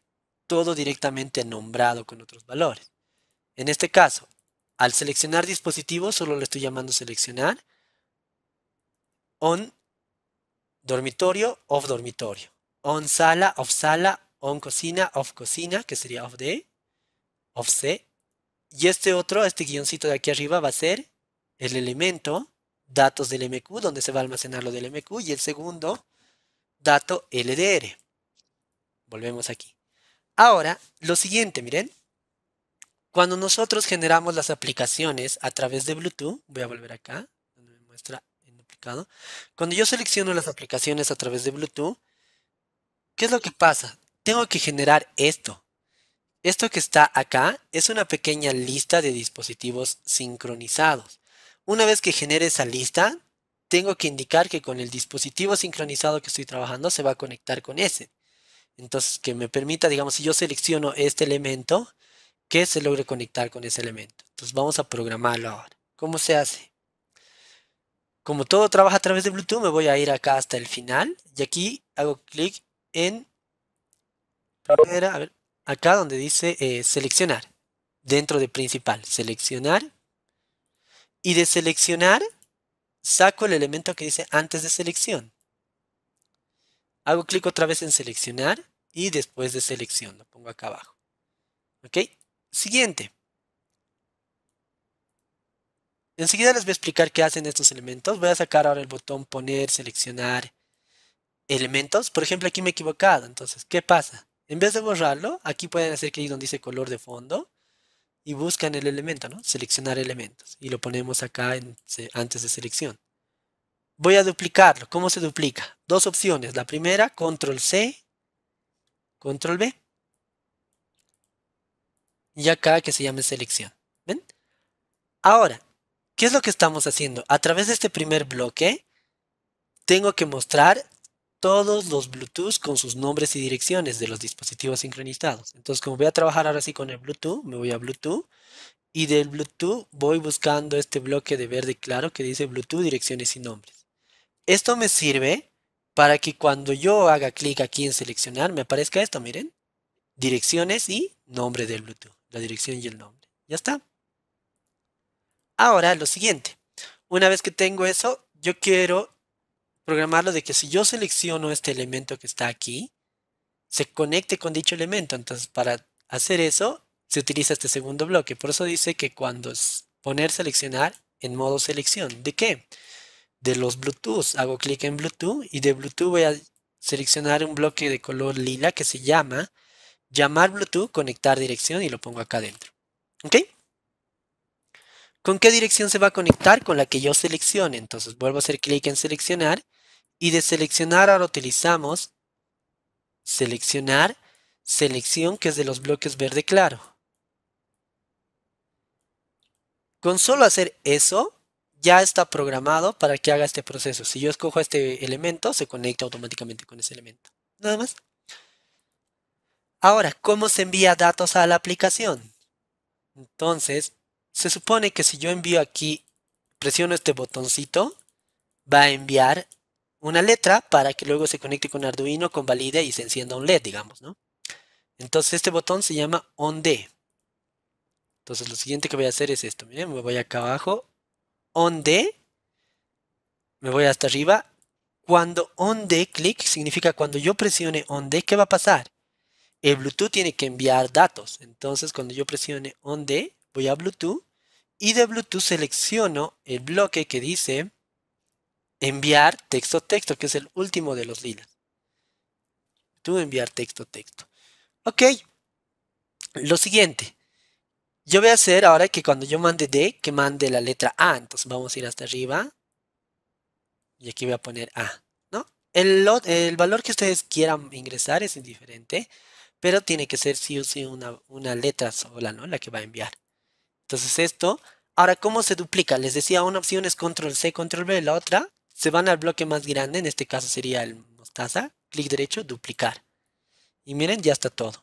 todo directamente nombrado con otros valores. En este caso, al seleccionar dispositivo, solo le estoy llamando seleccionar on dormitorio, off dormitorio on sala, off sala, on cocina, off cocina, que sería off day, off C. Y este otro, este guioncito de aquí arriba va a ser el elemento datos del MQ, donde se va a almacenar lo del MQ, y el segundo, dato LDR. Volvemos aquí. Ahora, lo siguiente, miren. Cuando nosotros generamos las aplicaciones a través de Bluetooth, voy a volver acá, donde me muestra duplicado. Cuando yo selecciono las aplicaciones a través de Bluetooth, ¿Qué es lo que pasa? Tengo que generar esto. Esto que está acá es una pequeña lista de dispositivos sincronizados. Una vez que genere esa lista, tengo que indicar que con el dispositivo sincronizado que estoy trabajando se va a conectar con ese. Entonces, que me permita, digamos, si yo selecciono este elemento, que se logre conectar con ese elemento. Entonces, vamos a programarlo ahora. ¿Cómo se hace? Como todo trabaja a través de Bluetooth, me voy a ir acá hasta el final y aquí hago clic en acá donde dice eh, seleccionar, dentro de principal, seleccionar. Y de seleccionar, saco el elemento que dice antes de selección. Hago clic otra vez en seleccionar y después de selección, lo pongo acá abajo. ¿Ok? Siguiente. Enseguida les voy a explicar qué hacen estos elementos. Voy a sacar ahora el botón poner, seleccionar elementos, por ejemplo, aquí me he equivocado. Entonces, ¿qué pasa? En vez de borrarlo, aquí pueden hacer clic donde dice color de fondo y buscan el elemento, ¿no? Seleccionar elementos. Y lo ponemos acá antes de selección. Voy a duplicarlo. ¿Cómo se duplica? Dos opciones. La primera, control C, control B. Y acá que se llame selección. ¿Ven? Ahora, ¿qué es lo que estamos haciendo? A través de este primer bloque, tengo que mostrar todos los Bluetooth con sus nombres y direcciones de los dispositivos sincronizados. Entonces, como voy a trabajar ahora sí con el Bluetooth, me voy a Bluetooth y del Bluetooth voy buscando este bloque de verde claro que dice Bluetooth, direcciones y nombres. Esto me sirve para que cuando yo haga clic aquí en seleccionar me aparezca esto, miren, direcciones y nombre del Bluetooth, la dirección y el nombre. Ya está. Ahora lo siguiente, una vez que tengo eso, yo quiero programarlo de que si yo selecciono este elemento que está aquí, se conecte con dicho elemento. Entonces, para hacer eso, se utiliza este segundo bloque. Por eso dice que cuando es poner seleccionar en modo selección. ¿De qué? De los Bluetooth. Hago clic en Bluetooth y de Bluetooth voy a seleccionar un bloque de color lila que se llama llamar Bluetooth, conectar dirección y lo pongo acá adentro. ¿Ok? ¿Con qué dirección se va a conectar? Con la que yo seleccione. Entonces vuelvo a hacer clic en seleccionar. Y de seleccionar ahora utilizamos seleccionar, selección que es de los bloques verde claro. Con solo hacer eso, ya está programado para que haga este proceso. Si yo escojo este elemento, se conecta automáticamente con ese elemento. Nada más. Ahora, ¿cómo se envía datos a la aplicación? Entonces, se supone que si yo envío aquí, presiono este botoncito, va a enviar una letra para que luego se conecte con Arduino, con Valide y se encienda un LED, digamos, ¿no? Entonces este botón se llama OND. Entonces lo siguiente que voy a hacer es esto, miren, me voy acá abajo, OND, me voy hasta arriba. Cuando OND click significa cuando yo presione OND, ¿qué va a pasar? El Bluetooth tiene que enviar datos. Entonces cuando yo presione OND, voy a Bluetooth y de Bluetooth selecciono el bloque que dice enviar texto texto, que es el último de los lilas. Tú enviar texto texto. Ok. Lo siguiente. Yo voy a hacer ahora que cuando yo mande D, que mande la letra A. Entonces vamos a ir hasta arriba. Y aquí voy a poner A. ¿no? El, el valor que ustedes quieran ingresar es indiferente. Pero tiene que ser sí o sí una, una letra sola, ¿no? La que va a enviar. Entonces esto, ahora ¿cómo se duplica? Les decía, una opción es control C, control V, la otra se van al bloque más grande, en este caso sería el mostaza, clic derecho, duplicar. Y miren, ya está todo.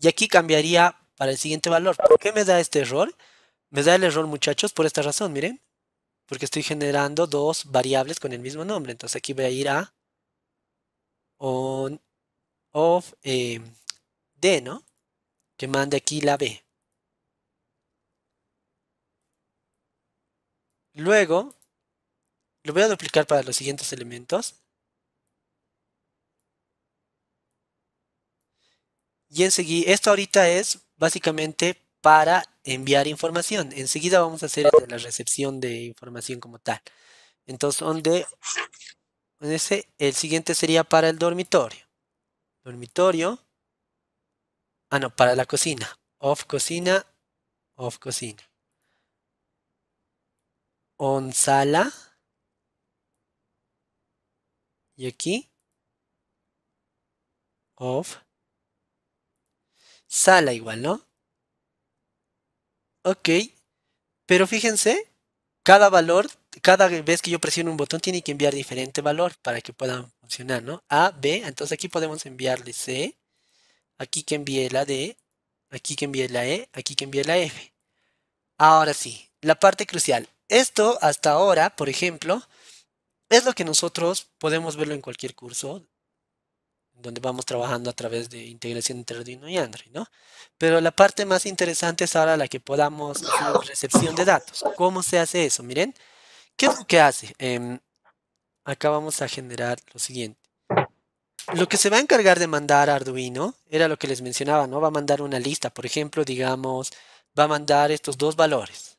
Y aquí cambiaría para el siguiente valor. ¿Por qué me da este error? Me da el error, muchachos, por esta razón, miren. Porque estoy generando dos variables con el mismo nombre. Entonces aquí voy a ir a on, of, eh, D, ¿no? Que mande aquí la B. Luego, lo voy a duplicar para los siguientes elementos. Y enseguida, esto ahorita es básicamente para enviar información. Enseguida vamos a hacer la recepción de información como tal. Entonces, donde ese, el siguiente sería para el dormitorio. Dormitorio. Ah, no, para la cocina. Off cocina, off cocina. Onsala. Y aquí, of. Sala igual, ¿no? Ok. Pero fíjense, cada valor, cada vez que yo presiono un botón tiene que enviar diferente valor para que pueda funcionar, ¿no? A, B, entonces aquí podemos enviarle C, aquí que envíe la D, aquí que envíe la E, aquí que envíe la F. Ahora sí, la parte crucial. Esto hasta ahora, por ejemplo, es lo que nosotros podemos verlo en cualquier curso donde vamos trabajando a través de integración entre Arduino y Android, ¿no? Pero la parte más interesante es ahora la que podamos hacer recepción de datos. ¿Cómo se hace eso? Miren, ¿qué es lo que hace? Em, acá vamos a generar lo siguiente. Lo que se va a encargar de mandar a Arduino era lo que les mencionaba, ¿no? Va a mandar una lista, por ejemplo, digamos, va a mandar estos dos valores.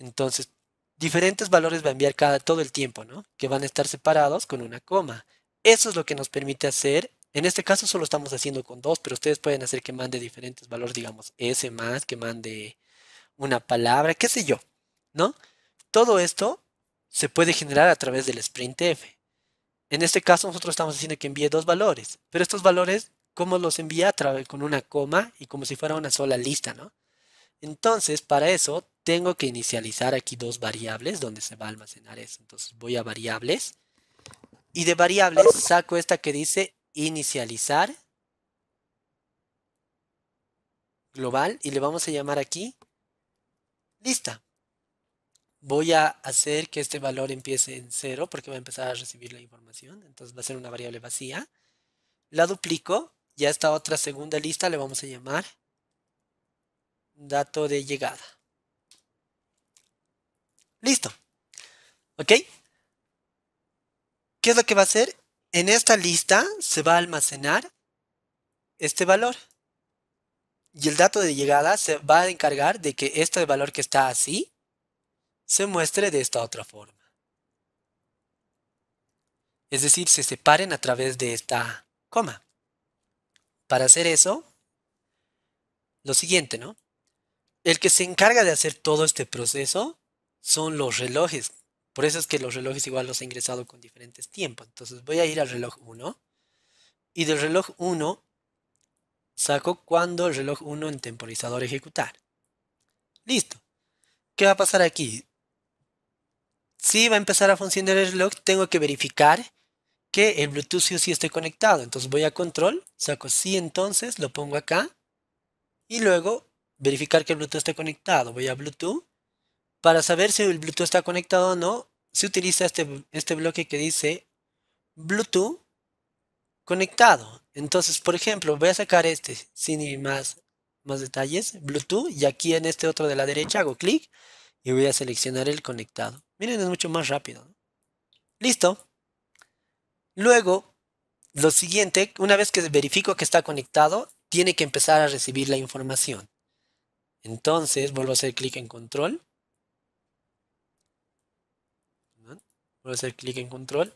Entonces, diferentes valores va a enviar cada todo el tiempo, ¿no? Que van a estar separados con una coma. Eso es lo que nos permite hacer. En este caso solo estamos haciendo con dos, pero ustedes pueden hacer que mande diferentes valores, digamos, S más, que mande una palabra, qué sé yo, ¿no? Todo esto se puede generar a través del sprintf. En este caso nosotros estamos haciendo que envíe dos valores, pero estos valores, ¿cómo los envía? A través con una coma y como si fuera una sola lista, ¿no? Entonces, para eso tengo que inicializar aquí dos variables donde se va a almacenar eso. Entonces voy a variables y de variables saco esta que dice inicializar global y le vamos a llamar aquí lista. Voy a hacer que este valor empiece en cero porque va a empezar a recibir la información. Entonces va a ser una variable vacía. La duplico y a esta otra segunda lista le vamos a llamar dato de llegada. Listo. ¿Ok? ¿Qué es lo que va a hacer? En esta lista se va a almacenar este valor. Y el dato de llegada se va a encargar de que este valor que está así se muestre de esta otra forma. Es decir, se separen a través de esta coma. Para hacer eso, lo siguiente, ¿no? el que se encarga de hacer todo este proceso son los relojes. Por eso es que los relojes igual los he ingresado con diferentes tiempos. Entonces voy a ir al reloj 1. Y del reloj 1 saco cuando el reloj 1 en temporizador ejecutar. Listo. ¿Qué va a pasar aquí? Si va a empezar a funcionar el reloj, tengo que verificar que el Bluetooth sí o sí esté conectado. Entonces voy a control, saco sí entonces, lo pongo acá. Y luego verificar que el Bluetooth esté conectado. Voy a Bluetooth. Para saber si el Bluetooth está conectado o no, se utiliza este, este bloque que dice Bluetooth conectado. Entonces, por ejemplo, voy a sacar este sin más, más detalles, Bluetooth, y aquí en este otro de la derecha hago clic y voy a seleccionar el conectado. Miren, es mucho más rápido. Listo. Luego, lo siguiente, una vez que verifico que está conectado, tiene que empezar a recibir la información. Entonces vuelvo a hacer clic en control. Vuelvo a hacer clic en control.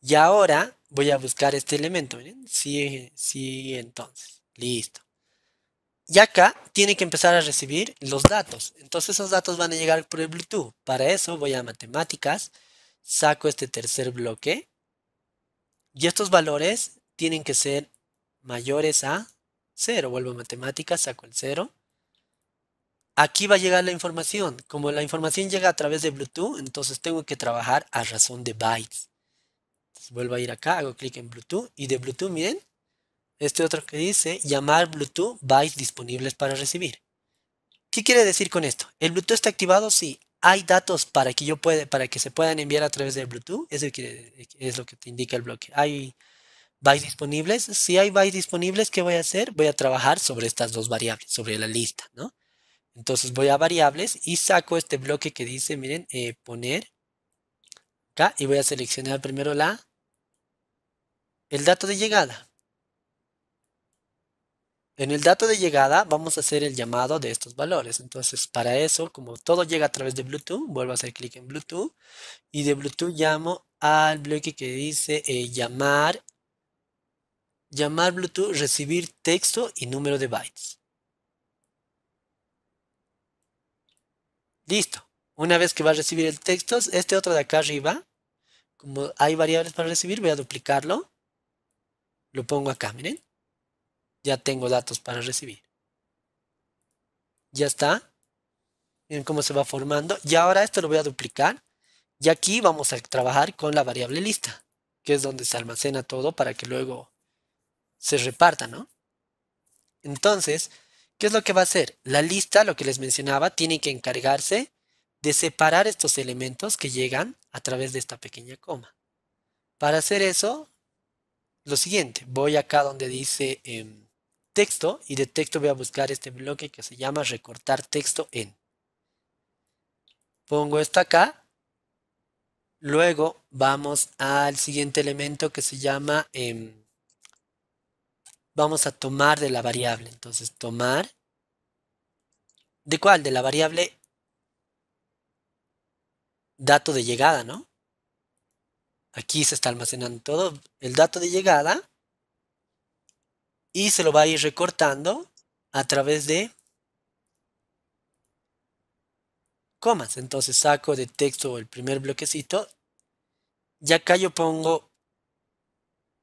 Y ahora voy a buscar este elemento. Miren, sí, sí, entonces. Listo. Y acá tiene que empezar a recibir los datos. Entonces esos datos van a llegar por el Bluetooth. Para eso voy a matemáticas, saco este tercer bloque. Y estos valores tienen que ser mayores a 0. Vuelvo a matemáticas, saco el 0. Aquí va a llegar la información. Como la información llega a través de Bluetooth, entonces tengo que trabajar a razón de bytes. vuelvo a ir acá, hago clic en Bluetooth y de Bluetooth, miren, este otro que dice llamar Bluetooth bytes disponibles para recibir. ¿Qué quiere decir con esto? ¿El Bluetooth está activado? si ¿Hay datos para que, yo puede, para que se puedan enviar a través de Bluetooth? Eso es lo que te indica el bloque. ¿Hay bytes disponibles? Si hay bytes disponibles, ¿qué voy a hacer? Voy a trabajar sobre estas dos variables, sobre la lista, ¿no? Entonces voy a variables y saco este bloque que dice, miren, eh, poner acá y voy a seleccionar primero la el dato de llegada. En el dato de llegada vamos a hacer el llamado de estos valores. Entonces para eso, como todo llega a través de Bluetooth, vuelvo a hacer clic en Bluetooth y de Bluetooth llamo al bloque que dice eh, llamar, llamar Bluetooth, recibir texto y número de bytes. Listo. Una vez que va a recibir el texto, este otro de acá arriba, como hay variables para recibir, voy a duplicarlo. Lo pongo acá, miren. Ya tengo datos para recibir. Ya está. Miren cómo se va formando. Y ahora esto lo voy a duplicar. Y aquí vamos a trabajar con la variable lista, que es donde se almacena todo para que luego se reparta, ¿no? Entonces, ¿Qué es lo que va a hacer? La lista, lo que les mencionaba, tiene que encargarse de separar estos elementos que llegan a través de esta pequeña coma. Para hacer eso, lo siguiente, voy acá donde dice em, texto y de texto voy a buscar este bloque que se llama recortar texto en. Pongo esto acá. Luego vamos al siguiente elemento que se llama... Em, vamos a tomar de la variable. Entonces, tomar. ¿De cuál? De la variable dato de llegada, ¿no? Aquí se está almacenando todo el dato de llegada y se lo va a ir recortando a través de comas. Entonces saco de texto el primer bloquecito y acá yo pongo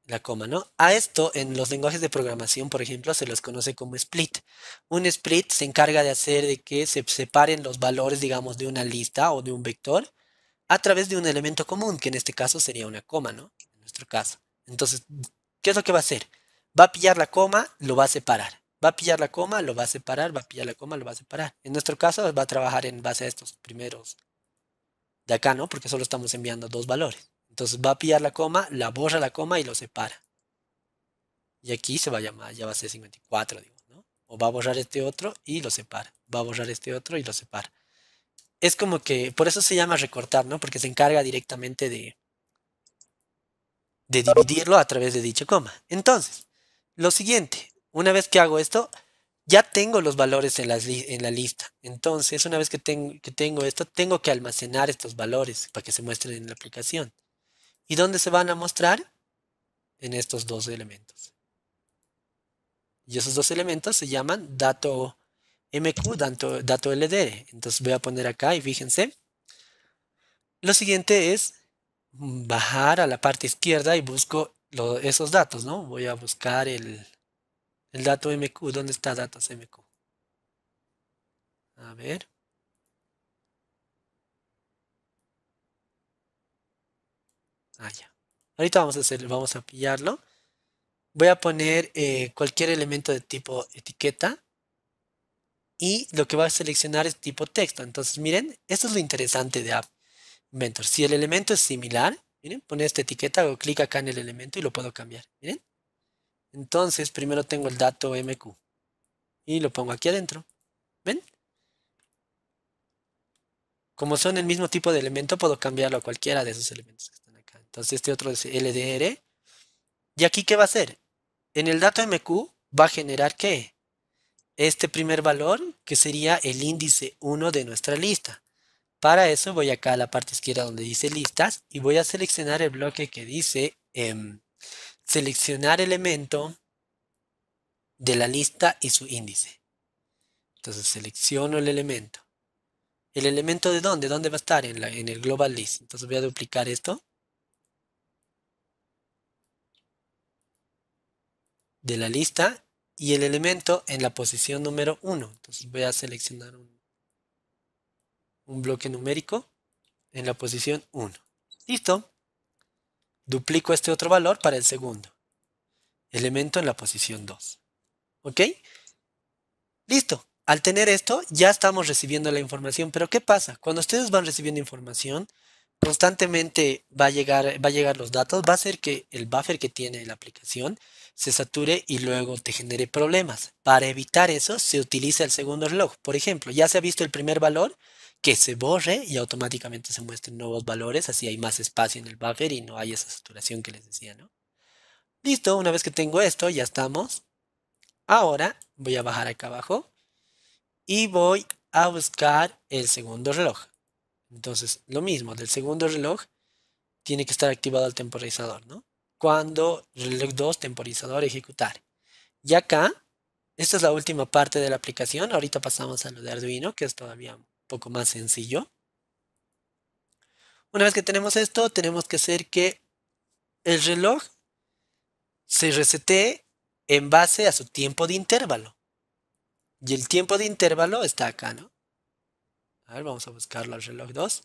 la coma, ¿no? A esto en los lenguajes de programación, por ejemplo, se los conoce como split. Un split se encarga de hacer de que se separen los valores, digamos, de una lista o de un vector a través de un elemento común, que en este caso sería una coma, ¿no? En nuestro caso. Entonces, ¿qué es lo que va a hacer? Va a pillar la coma, lo va a separar. Va a pillar la coma, lo va a separar, va a pillar la coma, lo va a separar. En nuestro caso va a trabajar en base a estos primeros de acá, ¿no? Porque solo estamos enviando dos valores. Entonces va a pillar la coma, la borra la coma y lo separa. Y aquí se va a llamar, ya va a ser 54, digo, ¿no? O va a borrar este otro y lo separa. Va a borrar este otro y lo separa. Es como que, por eso se llama recortar, ¿no? Porque se encarga directamente de, de dividirlo a través de dicha coma. Entonces, lo siguiente, una vez que hago esto, ya tengo los valores en la, lista. Entonces, una vez que tengo esto, tengo que almacenar estos valores para que se muestren en la aplicación. ¿Y dónde se van a mostrar? En estos dos elementos. Y esos dos elementos se llaman dato MQ, dato, LD. Entonces voy a poner acá y fíjense. Lo siguiente es bajar a la parte izquierda y busco esos datos, ¿no? Voy a buscar el, el dato MQ. ¿Dónde está datos MQ? A ver. Ah, ya. Ahorita vamos a hacer, vamos a pillarlo. Voy a poner eh, cualquier elemento de tipo etiqueta. Y lo que va a seleccionar es tipo texto. Entonces, miren, esto es lo interesante de App Inventor. Si el elemento es similar, miren, pone esta etiqueta hago clic acá en el elemento y lo puedo cambiar. Miren. Entonces, primero tengo el dato MQ. Y lo pongo aquí adentro. ¿Ven? Como son el mismo tipo de elemento, puedo cambiarlo a cualquiera de esos elementos. Entonces este otro es LDR. ¿Y aquí qué va a hacer? En el dato MQ va a generar qué? Este primer valor que sería el índice 1 de nuestra lista. Para eso voy acá a la parte izquierda donde dice listas y voy a seleccionar el bloque que dice em, seleccionar elemento de la lista y su índice. Entonces selecciono el elemento. ¿El elemento de dónde? ¿Dónde va a estar? en el global list. Entonces voy a duplicar esto. de la lista y el elemento en la posición número 1. Entonces voy a seleccionar un, bloque numérico en la posición 1. Listo. Duplico este otro valor para el segundo. Elemento en la posición 2. ¿Ok? Listo. Al tener esto, ya estamos recibiendo la información. Pero ¿qué pasa? Cuando ustedes van recibiendo información, constantemente va a llegar, va a llegar los datos. Va a ser que el buffer que tiene la aplicación se sature y luego te genere problemas. Para evitar eso se utiliza el segundo reloj. Por ejemplo, ya se ha visto el primer valor que se borre y automáticamente se muestren nuevos valores, así hay más espacio en el buffer y no hay esa saturación que les decía, ¿no? Listo, una vez que tengo esto, ya estamos. Ahora voy a bajar acá abajo y voy a buscar el segundo reloj. Entonces, lo mismo, del segundo reloj tiene que estar activado el temporizador, ¿no? cuando reloj 2 temporizador ejecutar. Y acá, esta es la última parte de la aplicación. Ahorita pasamos a lo de Arduino, que es todavía un poco más sencillo. Una vez que tenemos esto, tenemos que hacer que el reloj se resete en base a su tiempo de intervalo. Y el tiempo de intervalo está acá, ¿no? A ver, vamos a buscarlo al reloj 2.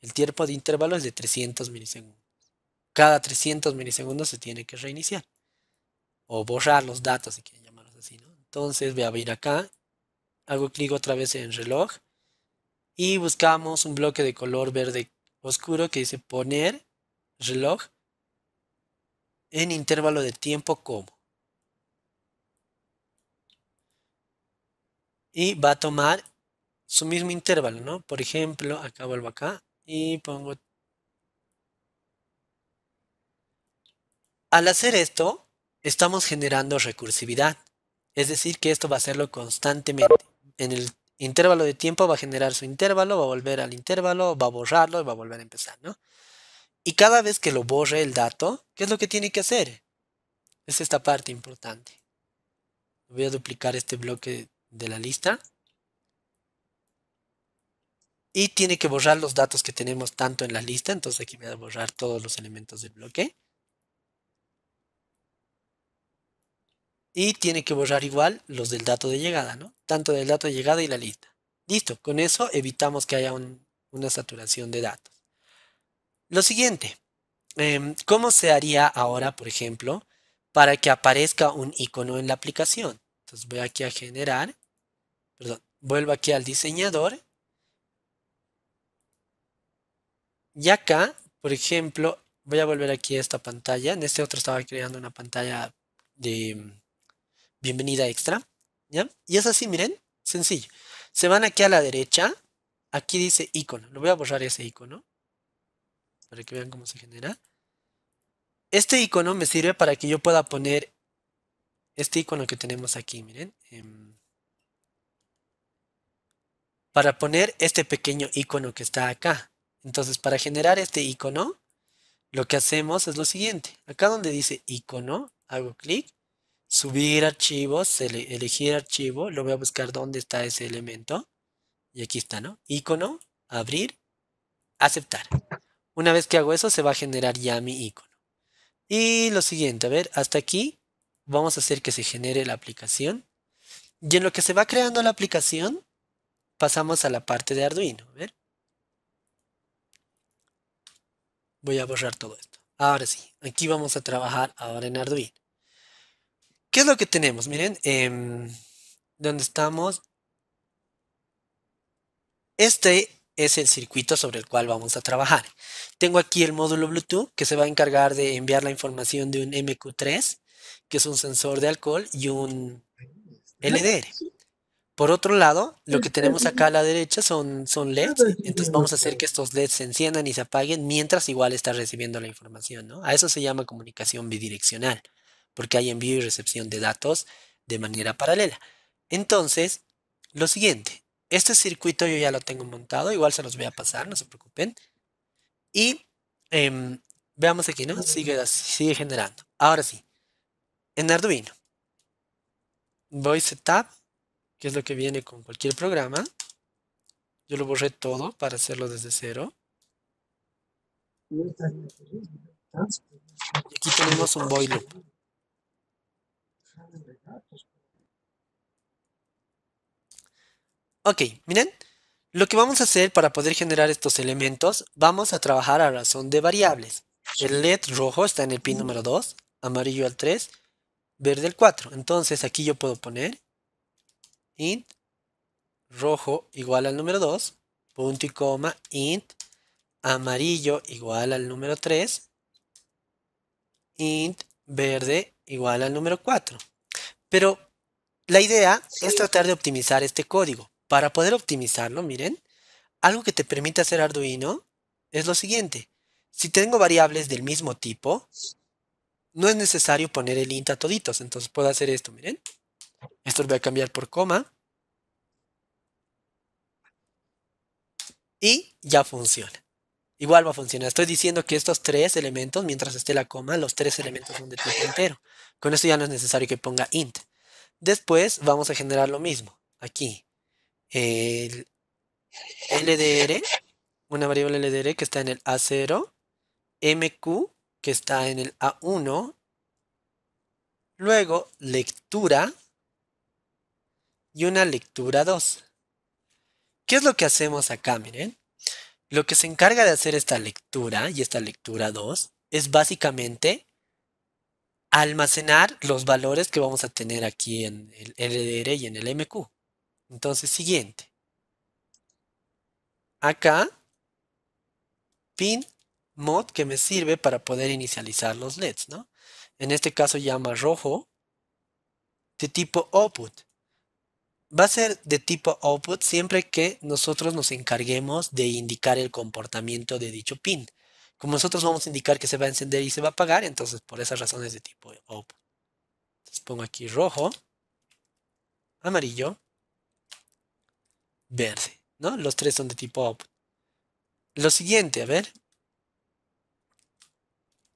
El tiempo de intervalo es de 300 milisegundos cada 300 milisegundos se tiene que reiniciar o borrar los datos, si quieren llamarlos así. ¿no? Entonces voy a ir acá, hago clic otra vez en reloj y buscamos un bloque de color verde oscuro que dice poner reloj en intervalo de tiempo como. Y va a tomar su mismo intervalo, ¿no? Por ejemplo, acá vuelvo acá y pongo Al hacer esto, estamos generando recursividad. Es decir, que esto va a hacerlo constantemente. En el intervalo de tiempo va a generar su intervalo, va a volver al intervalo, va a borrarlo y va a volver a empezar, ¿no? Y cada vez que lo borre el dato, ¿qué es lo que tiene que hacer? Es esta parte importante. Voy a duplicar este bloque de la lista. Y tiene que borrar los datos que tenemos tanto en la lista, entonces aquí voy a borrar todos los elementos del bloque. y tiene que borrar igual los del dato de llegada, ¿no? Tanto del dato de llegada y la lista. Listo, con eso evitamos que haya una saturación de datos. Lo siguiente, em, ¿cómo se haría ahora, por ejemplo, para que aparezca un icono en la aplicación? Entonces voy aquí a generar, perdón, vuelvo aquí al diseñador. Y acá, por ejemplo, voy a volver aquí a esta pantalla. En este otro estaba creando una pantalla de bienvenida extra. ¿ya? Y es así, miren, sencillo. Se van aquí a la derecha. Aquí dice icono. Lo voy a borrar ese icono. Para que vean cómo se genera. Este icono me sirve para que yo pueda poner este icono que tenemos aquí, miren. Em, para poner este pequeño icono que está acá. Entonces, para generar este icono, lo que hacemos es lo siguiente. Acá donde dice icono, hago clic subir archivos, elegir archivo, lo voy a buscar dónde está ese elemento. Y aquí está, ¿no? Icono, abrir, aceptar. Una vez que hago eso, se va a generar ya mi icono. Y lo siguiente, a ver, hasta aquí vamos a hacer que se genere la aplicación. Y en lo que se va creando la aplicación, pasamos a la parte de Arduino. A ver. Voy a borrar todo esto. Ahora sí, aquí vamos a trabajar ahora en Arduino. ¿Qué es lo que tenemos? Miren, eh, donde estamos? Este es el circuito sobre el cual vamos a trabajar. Tengo aquí el módulo Bluetooth que se va a encargar de enviar la información de un MQ3, que es un sensor de alcohol, y un LDR. Por otro lado, lo que tenemos acá a la derecha son, son ah, LEDs, entonces vamos a hacer que estos LEDs se enciendan y se apaguen mientras igual está recibiendo la información, A eso se llama comunicación bidireccional porque hay envío y recepción de datos de manera paralela. Entonces, lo siguiente, este circuito yo ya lo tengo montado, igual se los voy a pasar, no se preocupen. Y em, veamos aquí, ¿no? Sigue, generando. Ahora sí, en Arduino, voy setup, que es lo que viene con cualquier programa. Yo lo borré todo para hacerlo desde cero. aquí tenemos un void loop. Ok, miren, lo que vamos a hacer para poder generar estos elementos, vamos a trabajar a razón de variables. El LED rojo está en el pin número 2, amarillo al 3, verde al 4. Entonces aquí yo puedo poner int rojo igual al número 2, punto y coma, int amarillo igual al número 3, int verde igual al número 4. Pero la idea es tratar de optimizar este código. Para poder optimizarlo, miren, algo que te permite hacer Arduino es lo siguiente. Si tengo variables del mismo tipo, no es necesario poner el int a toditos. Entonces puedo hacer esto, miren. Esto lo voy a cambiar por coma. Y ya funciona. Igual va a funcionar. Estoy diciendo que estos tres elementos, mientras esté la coma, los tres elementos son de tipo entero. Con esto ya no es necesario que ponga int. Después vamos a generar lo mismo. Aquí. El LDR, una variable LDR que está en el A0. MQ, que está en el A1. Luego, lectura. Y una lectura 2. ¿Qué es lo que hacemos acá? Miren. Lo que se encarga de hacer esta lectura y esta lectura 2 es básicamente almacenar los valores que vamos a tener aquí en el LDR y en el MQ. Entonces, siguiente. Acá, pin mod que me sirve para poder inicializar los LEDs, ¿no? En este caso llama rojo de tipo output va a ser de tipo output siempre que nosotros nos encarguemos de indicar el comportamiento de dicho pin. Como nosotros vamos a indicar que se va a encender y se va a apagar, entonces por esas razones de tipo output. Entonces pongo aquí rojo, amarillo, verde, ¿no? Los tres son de tipo output. Lo siguiente, a ver.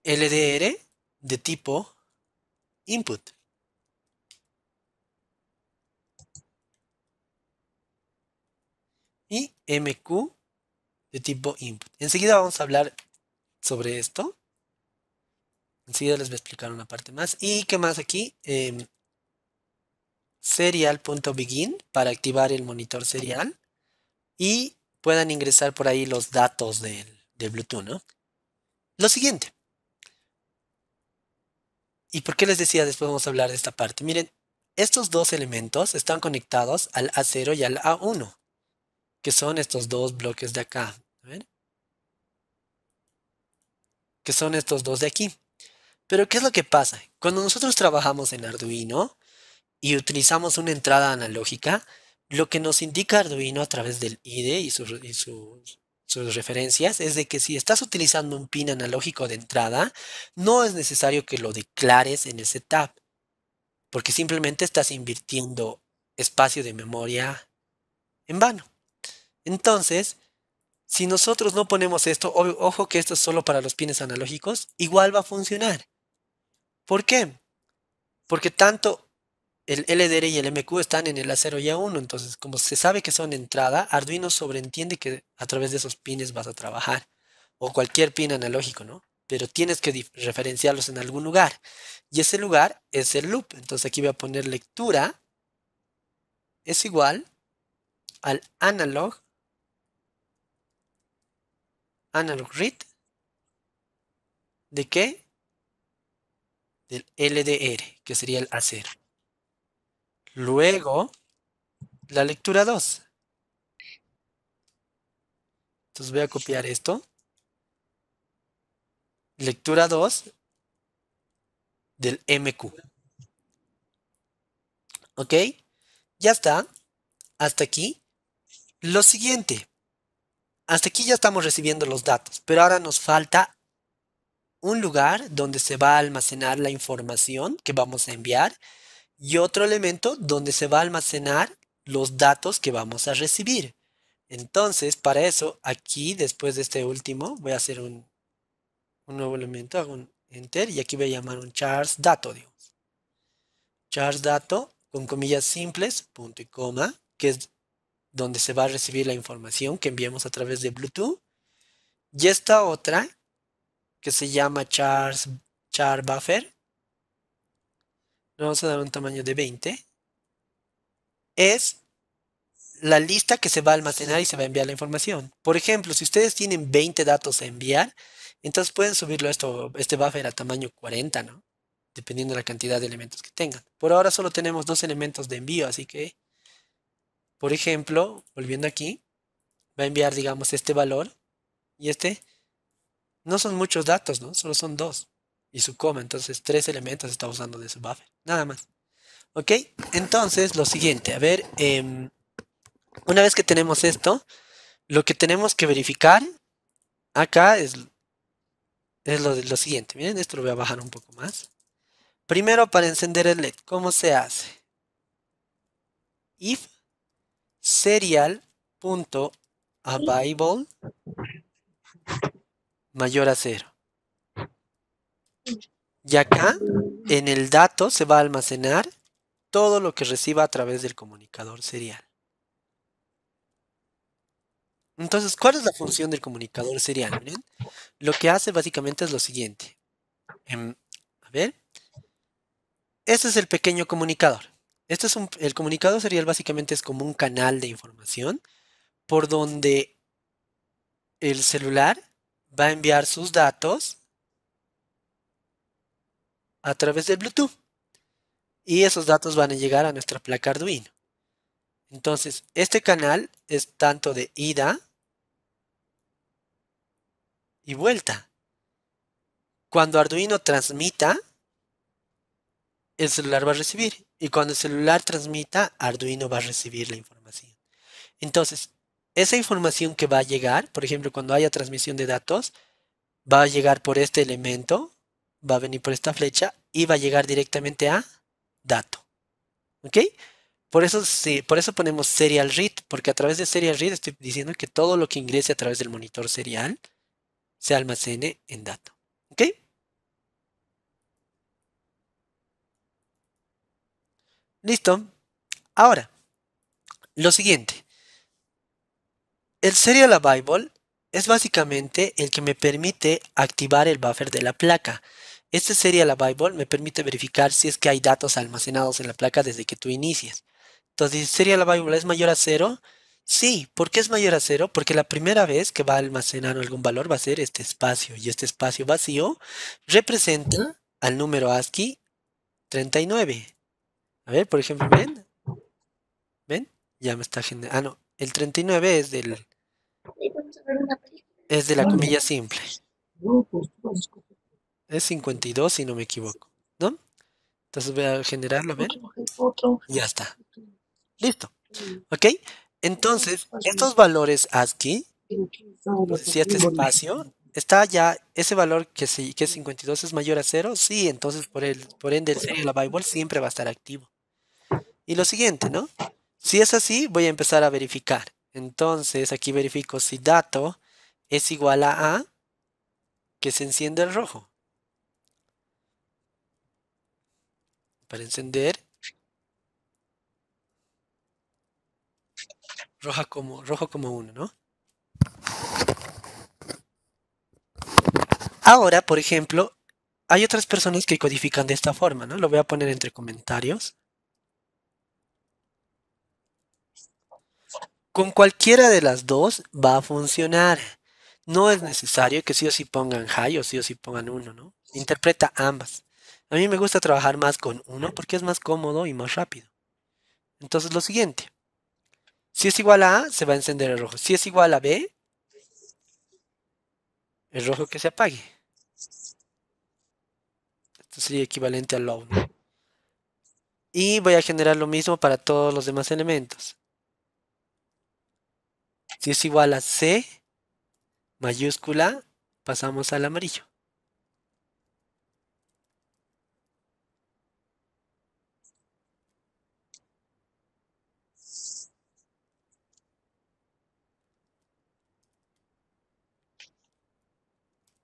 LDR de tipo input. y MQ de tipo input. Enseguida vamos a hablar sobre esto. Enseguida les voy a explicar una parte más. ¿Y qué más aquí? Em, serial.begin para activar el monitor serial y puedan ingresar por ahí los datos de del Bluetooth, ¿no? Lo siguiente. ¿Y por qué les decía después vamos a hablar de esta parte? Miren, estos dos elementos están conectados al A0 y al A1 que son estos dos bloques de acá. Que son estos dos de aquí. Pero ¿qué es lo que pasa? Cuando nosotros trabajamos en Arduino y utilizamos una entrada analógica, lo que nos indica Arduino a través del IDE y, sus, referencias es de que si estás utilizando un pin analógico de entrada, no es necesario que lo declares en el setup, porque simplemente estás invirtiendo espacio de memoria en vano. Entonces, si nosotros no ponemos esto, ojo que esto es solo para los pines analógicos, igual va a funcionar. ¿Por qué? Porque tanto el LDR y el MQ están en el A0 y A1, entonces como se sabe que son entrada, Arduino sobreentiende que a través de esos pines vas a trabajar, o cualquier pin analógico, ¿no? Pero tienes que referenciarlos en algún lugar, y ese lugar es el loop, entonces aquí voy a poner lectura, es igual al analog analog read de qué? Del LDR, que sería el hacer. Luego, la lectura 2. Entonces voy a copiar esto. Lectura 2 del MQ. ¿Ok? Ya está. Hasta aquí. Lo siguiente. Hasta aquí ya estamos recibiendo los datos, pero ahora nos falta un lugar donde se va a almacenar la información que vamos a enviar y otro elemento donde se va a almacenar los datos que vamos a recibir. Entonces, para eso, aquí después de este último, voy a hacer un, nuevo elemento, hago un enter y aquí voy a llamar un chars dato, digamos. dato con comillas simples, punto y coma, que es donde se va a recibir la información que enviamos a través de Bluetooth. Y esta otra, que se llama Charles, Char Buffer, vamos a dar un tamaño de 20, es la lista que se va a almacenar y se va a enviar la información. Por ejemplo, si ustedes tienen 20 datos a enviar, entonces pueden subirlo a esto, este buffer a tamaño 40, ¿no? Dependiendo de la cantidad de elementos que tengan. Por ahora solo tenemos dos elementos de envío, así que por ejemplo, volviendo aquí, va a enviar, digamos, este valor y este. No son muchos datos, ¿no? Solo son dos. Y su coma, entonces tres elementos está usando de su buffer. Nada más. ¿Ok? Entonces, lo siguiente, a ver, em, una vez que tenemos esto, lo que tenemos que verificar acá es, es lo, lo siguiente. Miren, esto lo voy a bajar un poco más. Primero, para encender el LED, ¿cómo se hace? If serial.available mayor a cero. Y acá, en el dato, se va a almacenar todo lo que reciba a través del comunicador serial. Entonces, ¿cuál es la función del comunicador serial? lo que hace básicamente es lo siguiente. Em, a ver. Este es el pequeño comunicador el comunicado serial básicamente es como un canal de información por donde el celular va a enviar sus datos a través de Bluetooth. Y esos datos van a llegar a nuestra placa Arduino. Entonces, este canal es tanto de ida y vuelta. Cuando Arduino transmita, el celular va a recibir. Y cuando el celular transmita, Arduino va a recibir la información. Entonces, esa información que va a llegar, por ejemplo, cuando haya transmisión de datos, va a llegar por este elemento, va a venir por esta flecha y va a llegar directamente a dato. ¿Ok? Por eso, por eso ponemos serial read, porque a través de serial read estoy diciendo que todo lo que ingrese a través del monitor serial se almacene en dato. ¿Listo? Ahora, lo siguiente. El Serial Bible es básicamente el que me permite activar el buffer de la placa. Este Serial Bible me permite verificar si es que hay datos almacenados en la placa desde que tú inicias. Entonces, ¿Serial Bible es mayor a cero? Sí, ¿por qué es mayor a cero? Porque la primera vez que va a almacenar algún valor va a ser este espacio. Y este espacio vacío representa al número ASCII 39. A ver, por ejemplo, ven. ¿Ven? Ya me está generando. Ah, no. El 39 es del. Es de la comilla simple. Es 52, si no me equivoco. ¿No? Entonces voy a generarlo, ¿ven? Ya está. Listo. ¿Ok? Entonces, estos valores aquí, si este espacio, está ya ese valor que, sí que 52 es mayor a 0, sí, entonces por, el, por ende la serial siempre va a estar activo. Y lo siguiente, ¿no? Si es así, voy a empezar a verificar. Entonces aquí verifico si dato es igual a que se enciende el rojo. Para encender, como, rojo como uno, ¿no? Ahora, por ejemplo, hay otras personas que codifican de esta forma, ¿no? Lo voy a poner entre comentarios. Con cualquiera de las dos va a funcionar. No es necesario que sí o sí pongan high o sí o sí pongan uno, ¿no? Interpreta ambas. A mí me gusta trabajar más con uno porque es más cómodo y más rápido. Entonces lo siguiente. Si es igual a A, se va a encender el rojo. Si es igual a B, el rojo que se apague. Esto sería equivalente al low. Y voy a generar lo mismo para todos los demás elementos. Si es igual a C mayúscula, pasamos al amarillo.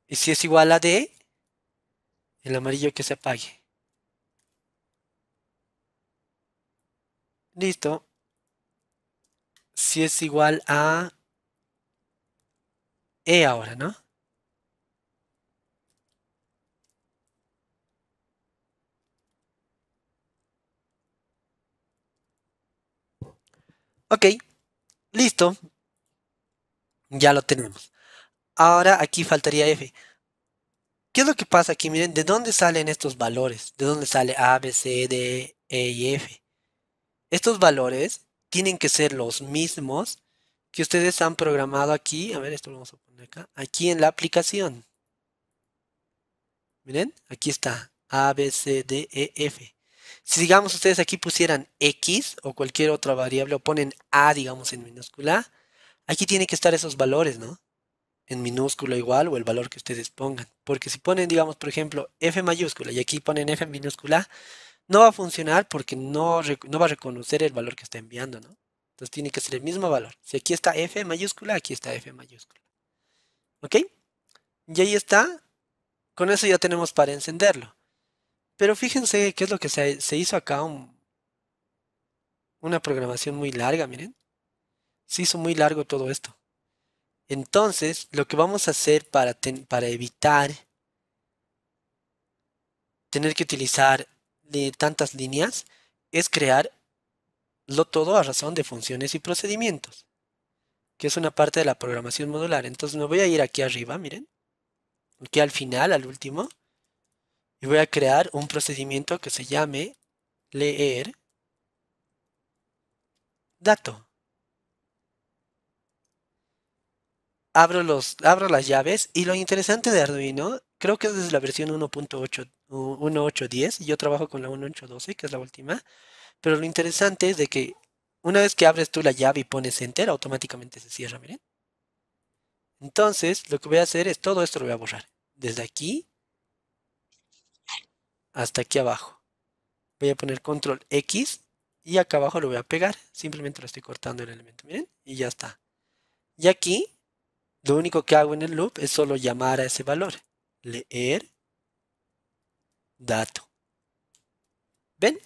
Y si es igual a D, el amarillo que se apague. Listo si es igual a E ahora, ¿no? Ok, listo. Ya lo tenemos. Ahora aquí faltaría F. ¿Qué es lo que pasa aquí? Miren, ¿de dónde salen estos valores? ¿De dónde sale A, B, C, D, E y F? Estos valores tienen que ser los mismos que ustedes han programado aquí. A ver, esto lo vamos a poner acá. Aquí en la aplicación. Miren, aquí está. A, B, C, D, E, F. Si digamos ustedes aquí pusieran X o cualquier otra variable o ponen A, digamos, en minúscula, aquí tienen que estar esos valores, ¿no? En minúscula igual o el valor que ustedes pongan. Porque si ponen, digamos, por ejemplo, F mayúscula y aquí ponen F en minúscula, no va a funcionar porque no, no va a reconocer el valor que está enviando, ¿no? Entonces tiene que ser el mismo valor. Si aquí está F mayúscula, aquí está F mayúscula. ¿Ok? Y ahí está. Con eso ya tenemos para encenderlo. Pero fíjense qué es lo que se, se hizo acá. una programación muy larga, miren. Se hizo muy largo todo esto. Entonces, lo que vamos a hacer para, para evitar tener que utilizar de tantas líneas es crearlo todo a razón de funciones y procedimientos, que es una parte de la programación modular. Entonces me voy a ir aquí arriba, miren, aquí al final, al último, y voy a crear un procedimiento que se llame leer dato. abro, las llaves y lo interesante de Arduino, creo que es desde la versión 1.8, 1.8.10, yo trabajo con la 1.8.12, que es la última, pero lo interesante es de que una vez que abres tú la llave y pones enter, automáticamente se cierra, miren. Entonces, lo que voy a hacer es todo esto lo voy a borrar. Desde aquí hasta aquí abajo. Voy a poner control X y acá abajo lo voy a pegar. Simplemente lo estoy cortando el elemento, miren, y ya está. Y aquí lo único que hago en el loop es solo llamar a ese valor. Leer dato. ¿Ven?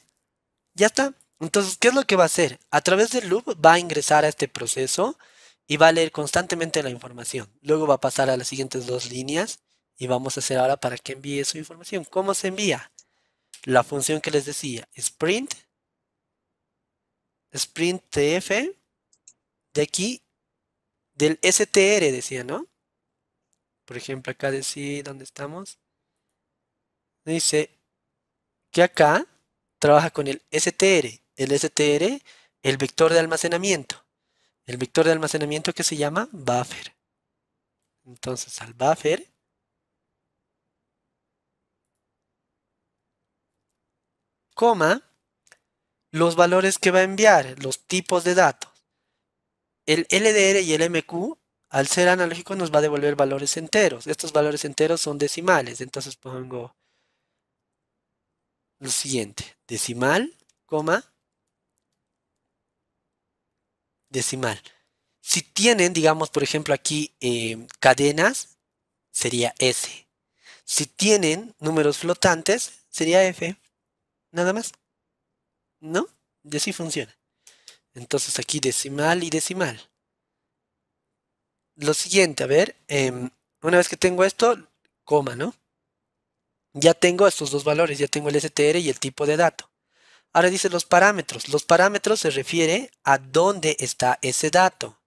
Ya está. Entonces, ¿qué es lo que va a hacer? A través del loop va a ingresar a este proceso y va a leer constantemente la información. Luego va a pasar a las siguientes dos líneas y vamos a hacer ahora para que envíe su información. ¿Cómo se envía? La función que les decía, sprint, sprint tf, de aquí del STR, decía, ¿no? Por ejemplo, acá decía, ¿dónde estamos? Dice que acá trabaja con el STR. El STR, el vector de almacenamiento. El vector de almacenamiento que se llama buffer. Entonces, al buffer coma, los valores que va a enviar, los tipos de datos. El LDR y el MQ, al ser analógico, nos va a devolver valores enteros. Estos valores enteros son decimales. Entonces pongo lo siguiente. Decimal, coma, decimal. Si tienen, digamos, por ejemplo, aquí em, cadenas, sería S. Si tienen números flotantes, sería F. Nada más. ¿No? De así funciona. Entonces aquí decimal y decimal. Lo siguiente, a ver, em, una vez que tengo esto, coma, ¿no? Ya tengo estos dos valores, ya tengo el str y el tipo de dato. Ahora dice los parámetros. Los parámetros se refiere a dónde está ese dato.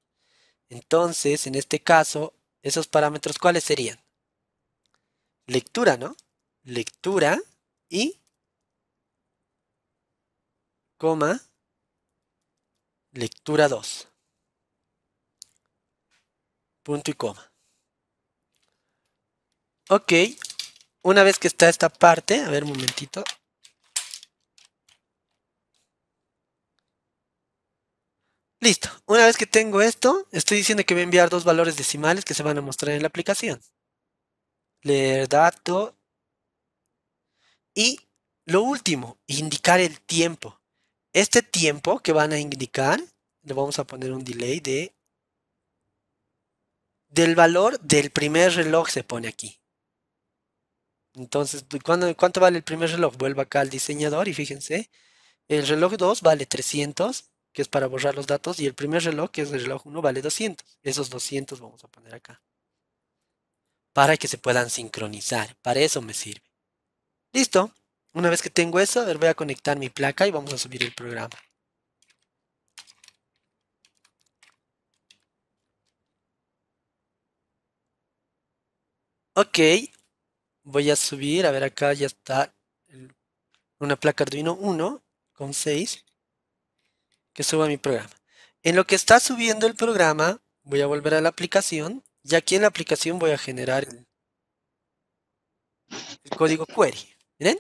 Entonces, en este caso, esos parámetros, ¿cuáles serían? Lectura, ¿no? Lectura y coma Lectura 2. Punto y coma. Ok. Una vez que está esta parte, a ver un momentito. Listo. Una vez que tengo esto, estoy diciendo que voy a enviar dos valores decimales que se van a mostrar en la aplicación. Leer dato. Y lo último, indicar el tiempo. Este tiempo que van a indicar, le vamos a poner un delay de... Del valor del primer reloj se pone aquí. Entonces, ¿cuánto vale el primer reloj? Vuelvo acá al diseñador y fíjense. El reloj 2 vale 300, que es para borrar los datos, y el primer reloj, que es el reloj 1, vale 200. Esos 200 vamos a poner acá. Para que se puedan sincronizar. Para eso me sirve. Listo. Una vez que tengo eso, voy a conectar mi placa y vamos a subir el programa. Ok, voy a subir, a ver acá ya está una placa Arduino 1 con 6 que suba mi programa. En lo que está subiendo el programa, voy a volver a la aplicación y aquí en la aplicación voy a generar el, el código query. ¿Miren?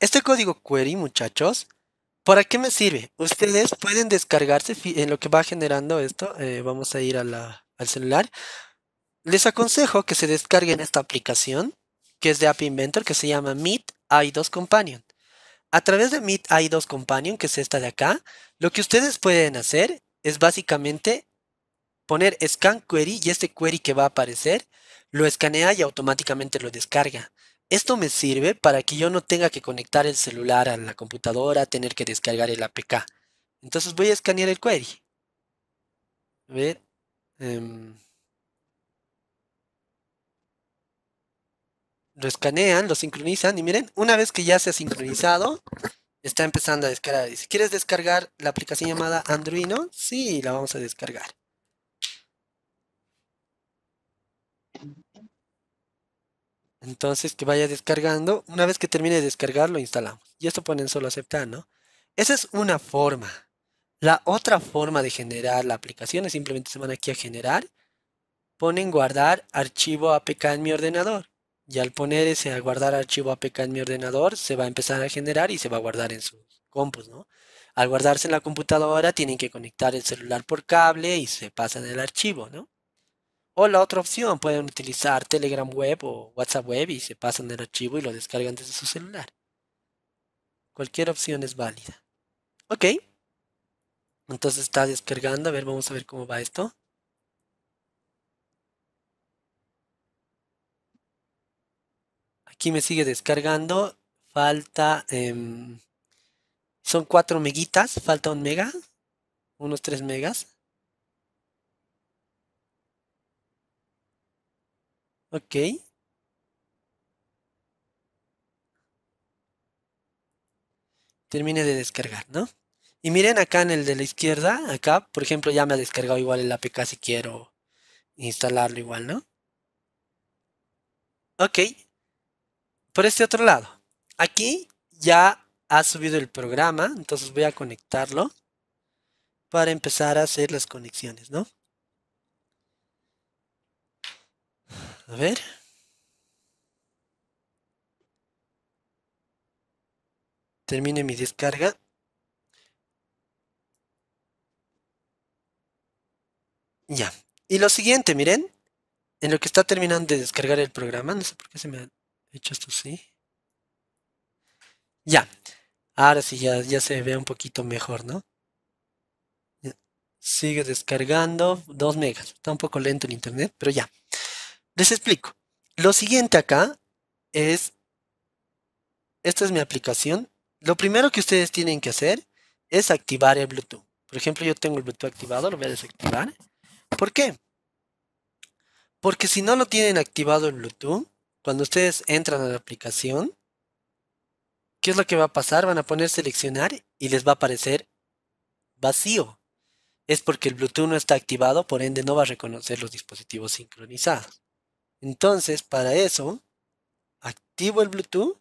Este código query, muchachos, ¿para qué me sirve? Ustedes pueden descargarse en lo que va generando esto. Eh, vamos a ir al celular. Les aconsejo que se descarguen esta aplicación, que es de App Inventor, que se llama Meet i2 Companion. A través de Meet i2 Companion, que es esta de acá, lo que ustedes pueden hacer es básicamente poner scan query y este query que va a aparecer lo escanea y automáticamente lo descarga. Esto me sirve para que yo no tenga que conectar el celular a la computadora, tener que descargar el APK. Entonces voy a escanear el query. A ver. Em, lo escanean, lo sincronizan y miren, una vez que ya se ha sincronizado, está empezando a descargar. Si ¿quieres descargar la aplicación llamada Android, Sí, la vamos a descargar. Entonces que vaya descargando. Una vez que termine de descargar, lo instalamos. Y esto ponen solo aceptar, ¿no? Esa es una forma. La otra forma de generar la aplicación es simplemente se van aquí a generar. Ponen guardar archivo APK en mi ordenador. Y al poner ese guardar archivo APK en mi ordenador, se va a empezar a generar y se va a guardar en su compus, ¿no? Al guardarse en la computadora, tienen que conectar el celular por cable y se pasan el archivo, ¿no? O la otra opción, pueden utilizar Telegram Web o WhatsApp Web y se pasan el archivo y lo descargan desde su celular. Cualquier opción es válida. Ok. Entonces está descargando. A ver, vamos a ver cómo va esto. Aquí me sigue descargando. Falta... Em, son 4 meguitas. Falta un mega. Unos 3 megas. Ok. Termine de descargar, ¿no? Y miren acá en el de la izquierda, acá, por ejemplo, ya me ha descargado igual el APK si quiero instalarlo igual, ¿no? Ok. Por este otro lado, aquí ya ha subido el programa, entonces voy a conectarlo para empezar a hacer las conexiones, ¿no? A ver. Termine mi descarga. Ya. Y lo siguiente, miren. En lo que está terminando de descargar el programa. No sé por qué se me ha hecho esto así. Ya. Ahora sí, ya, se ve un poquito mejor, ¿no? Sigue descargando. dos megas. Está un poco lento el internet, pero ya. Les explico. Lo siguiente acá es, esta es mi aplicación. Lo primero que ustedes tienen que hacer es activar el Bluetooth. Por ejemplo, yo tengo el Bluetooth activado, lo voy a desactivar. ¿Por qué? Porque si no lo tienen activado el Bluetooth, cuando ustedes entran a la aplicación, ¿qué es lo que va a pasar? Van a poner seleccionar y les va a aparecer vacío. Es porque el Bluetooth no está activado, por ende no va a reconocer los dispositivos sincronizados. Entonces, para eso, activo el Bluetooth.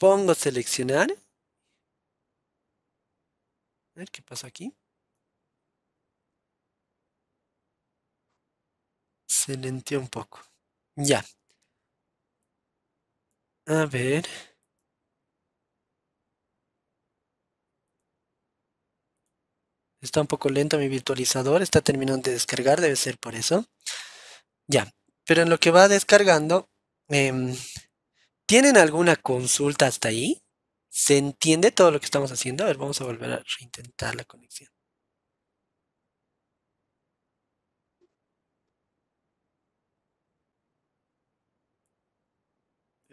Pongo seleccionar. A ver qué pasa aquí. Se lenteó un poco. Ya. A ver. Está un poco lento mi virtualizador, está terminando de descargar, debe ser por eso. Ya, pero en lo que va descargando, em, ¿tienen alguna consulta hasta ahí? ¿Se entiende todo lo que estamos haciendo? A ver, vamos a volver a reintentar la conexión.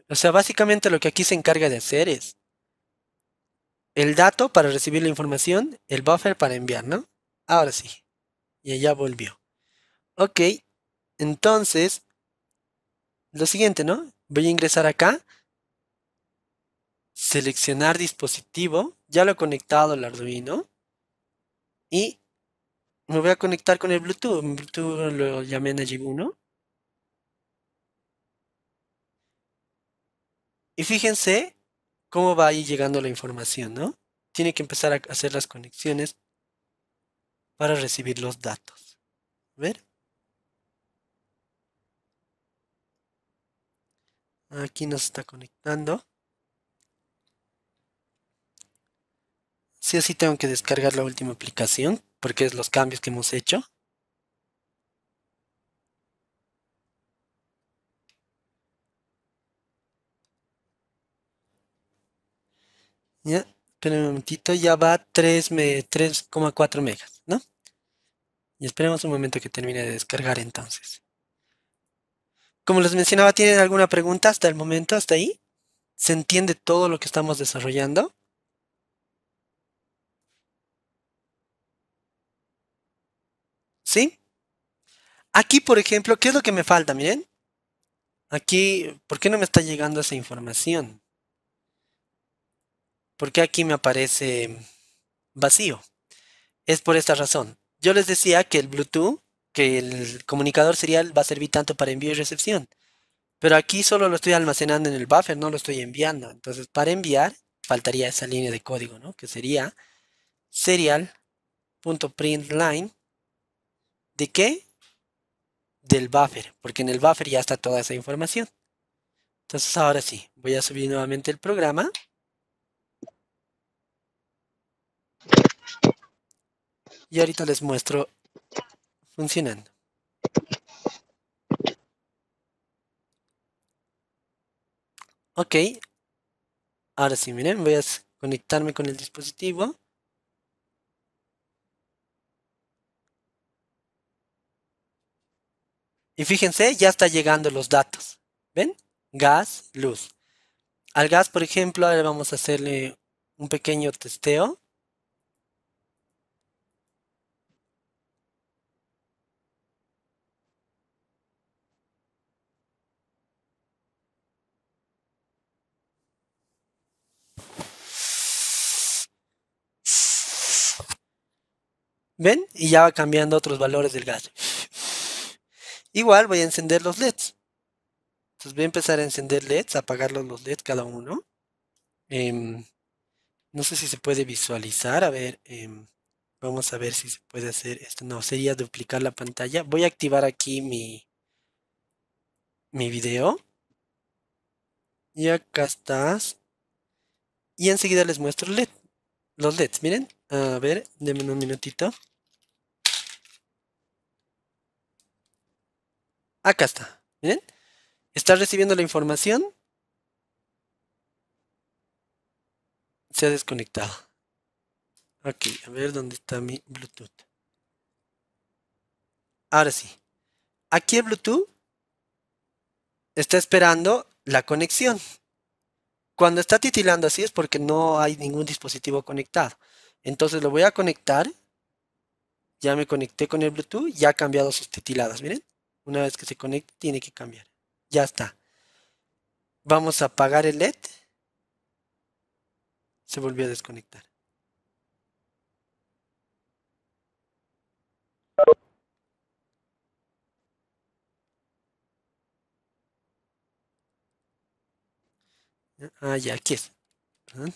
O sea, básicamente lo que aquí se encarga de hacer es el dato para recibir la información, el buffer para enviar, ¿no? Ahora sí. Y allá volvió. Ok, entonces, lo siguiente, ¿no? Voy a ingresar acá, seleccionar dispositivo, ya lo he conectado al Arduino, y me voy a conectar con el Bluetooth, Bluetooth lo llamé allí 1. Y fíjense cómo va ahí llegando la información, ¿no? Tiene que empezar a hacer las conexiones para recibir los datos. A ver. Aquí nos está conectando. Si así tengo que descargar la última aplicación porque es los cambios que hemos hecho. ¿Ya? Esperen un momentito, ya va 3,4 megas, ¿no? Y esperemos un momento que termine de descargar entonces. Como les mencionaba, ¿tienen alguna pregunta hasta el momento, hasta ahí? ¿Se entiende todo lo que estamos desarrollando? ¿Sí? Aquí, por ejemplo, ¿qué es lo que me falta? Miren. Aquí, ¿por qué no me está llegando esa información? Porque aquí me aparece vacío? Es por esta razón. Yo les decía que el Bluetooth, que el comunicador serial va a servir tanto para envío y recepción. Pero aquí solo lo estoy almacenando en el buffer, no lo estoy enviando. Entonces, para enviar, faltaría esa línea de código, ¿no? Que sería serial.println. ¿De qué? Del buffer, porque en el buffer ya está toda esa información. Entonces, ahora sí, voy a subir nuevamente el programa. Y ahorita les muestro funcionando. Ok. Ahora sí, miren, voy a conectarme con el dispositivo. Y fíjense, ya está llegando los datos. ¿Ven? Gas, luz. Al gas, por ejemplo, ahora vamos a hacerle un pequeño testeo. ¿Ven? Y ya va cambiando otros valores del gas. Igual voy a encender los LEDs. Entonces voy a empezar a encender LEDs, apagarlos los LEDs cada uno. Em, no sé si se puede visualizar. A ver, em, vamos a ver si se puede hacer esto. No, sería duplicar la pantalla. Voy a activar aquí mi, mi video. Y acá estás. Y enseguida les muestro LED. Los LEDs, miren. A ver, denme un minutito. Acá está. Miren. Está recibiendo la información. Se ha desconectado. Aquí, a ver dónde está mi Bluetooth. Ahora sí. Aquí el Bluetooth está esperando la conexión. Cuando está titilando así es porque no hay ningún dispositivo conectado. Entonces lo voy a conectar. Ya me conecté con el Bluetooth, ya ha cambiado sus titiladas, miren. Una vez que se conecte tiene que cambiar. Ya está. Vamos a apagar el LED. Se volvió a desconectar. Ah, ya, aquí es. Perdón.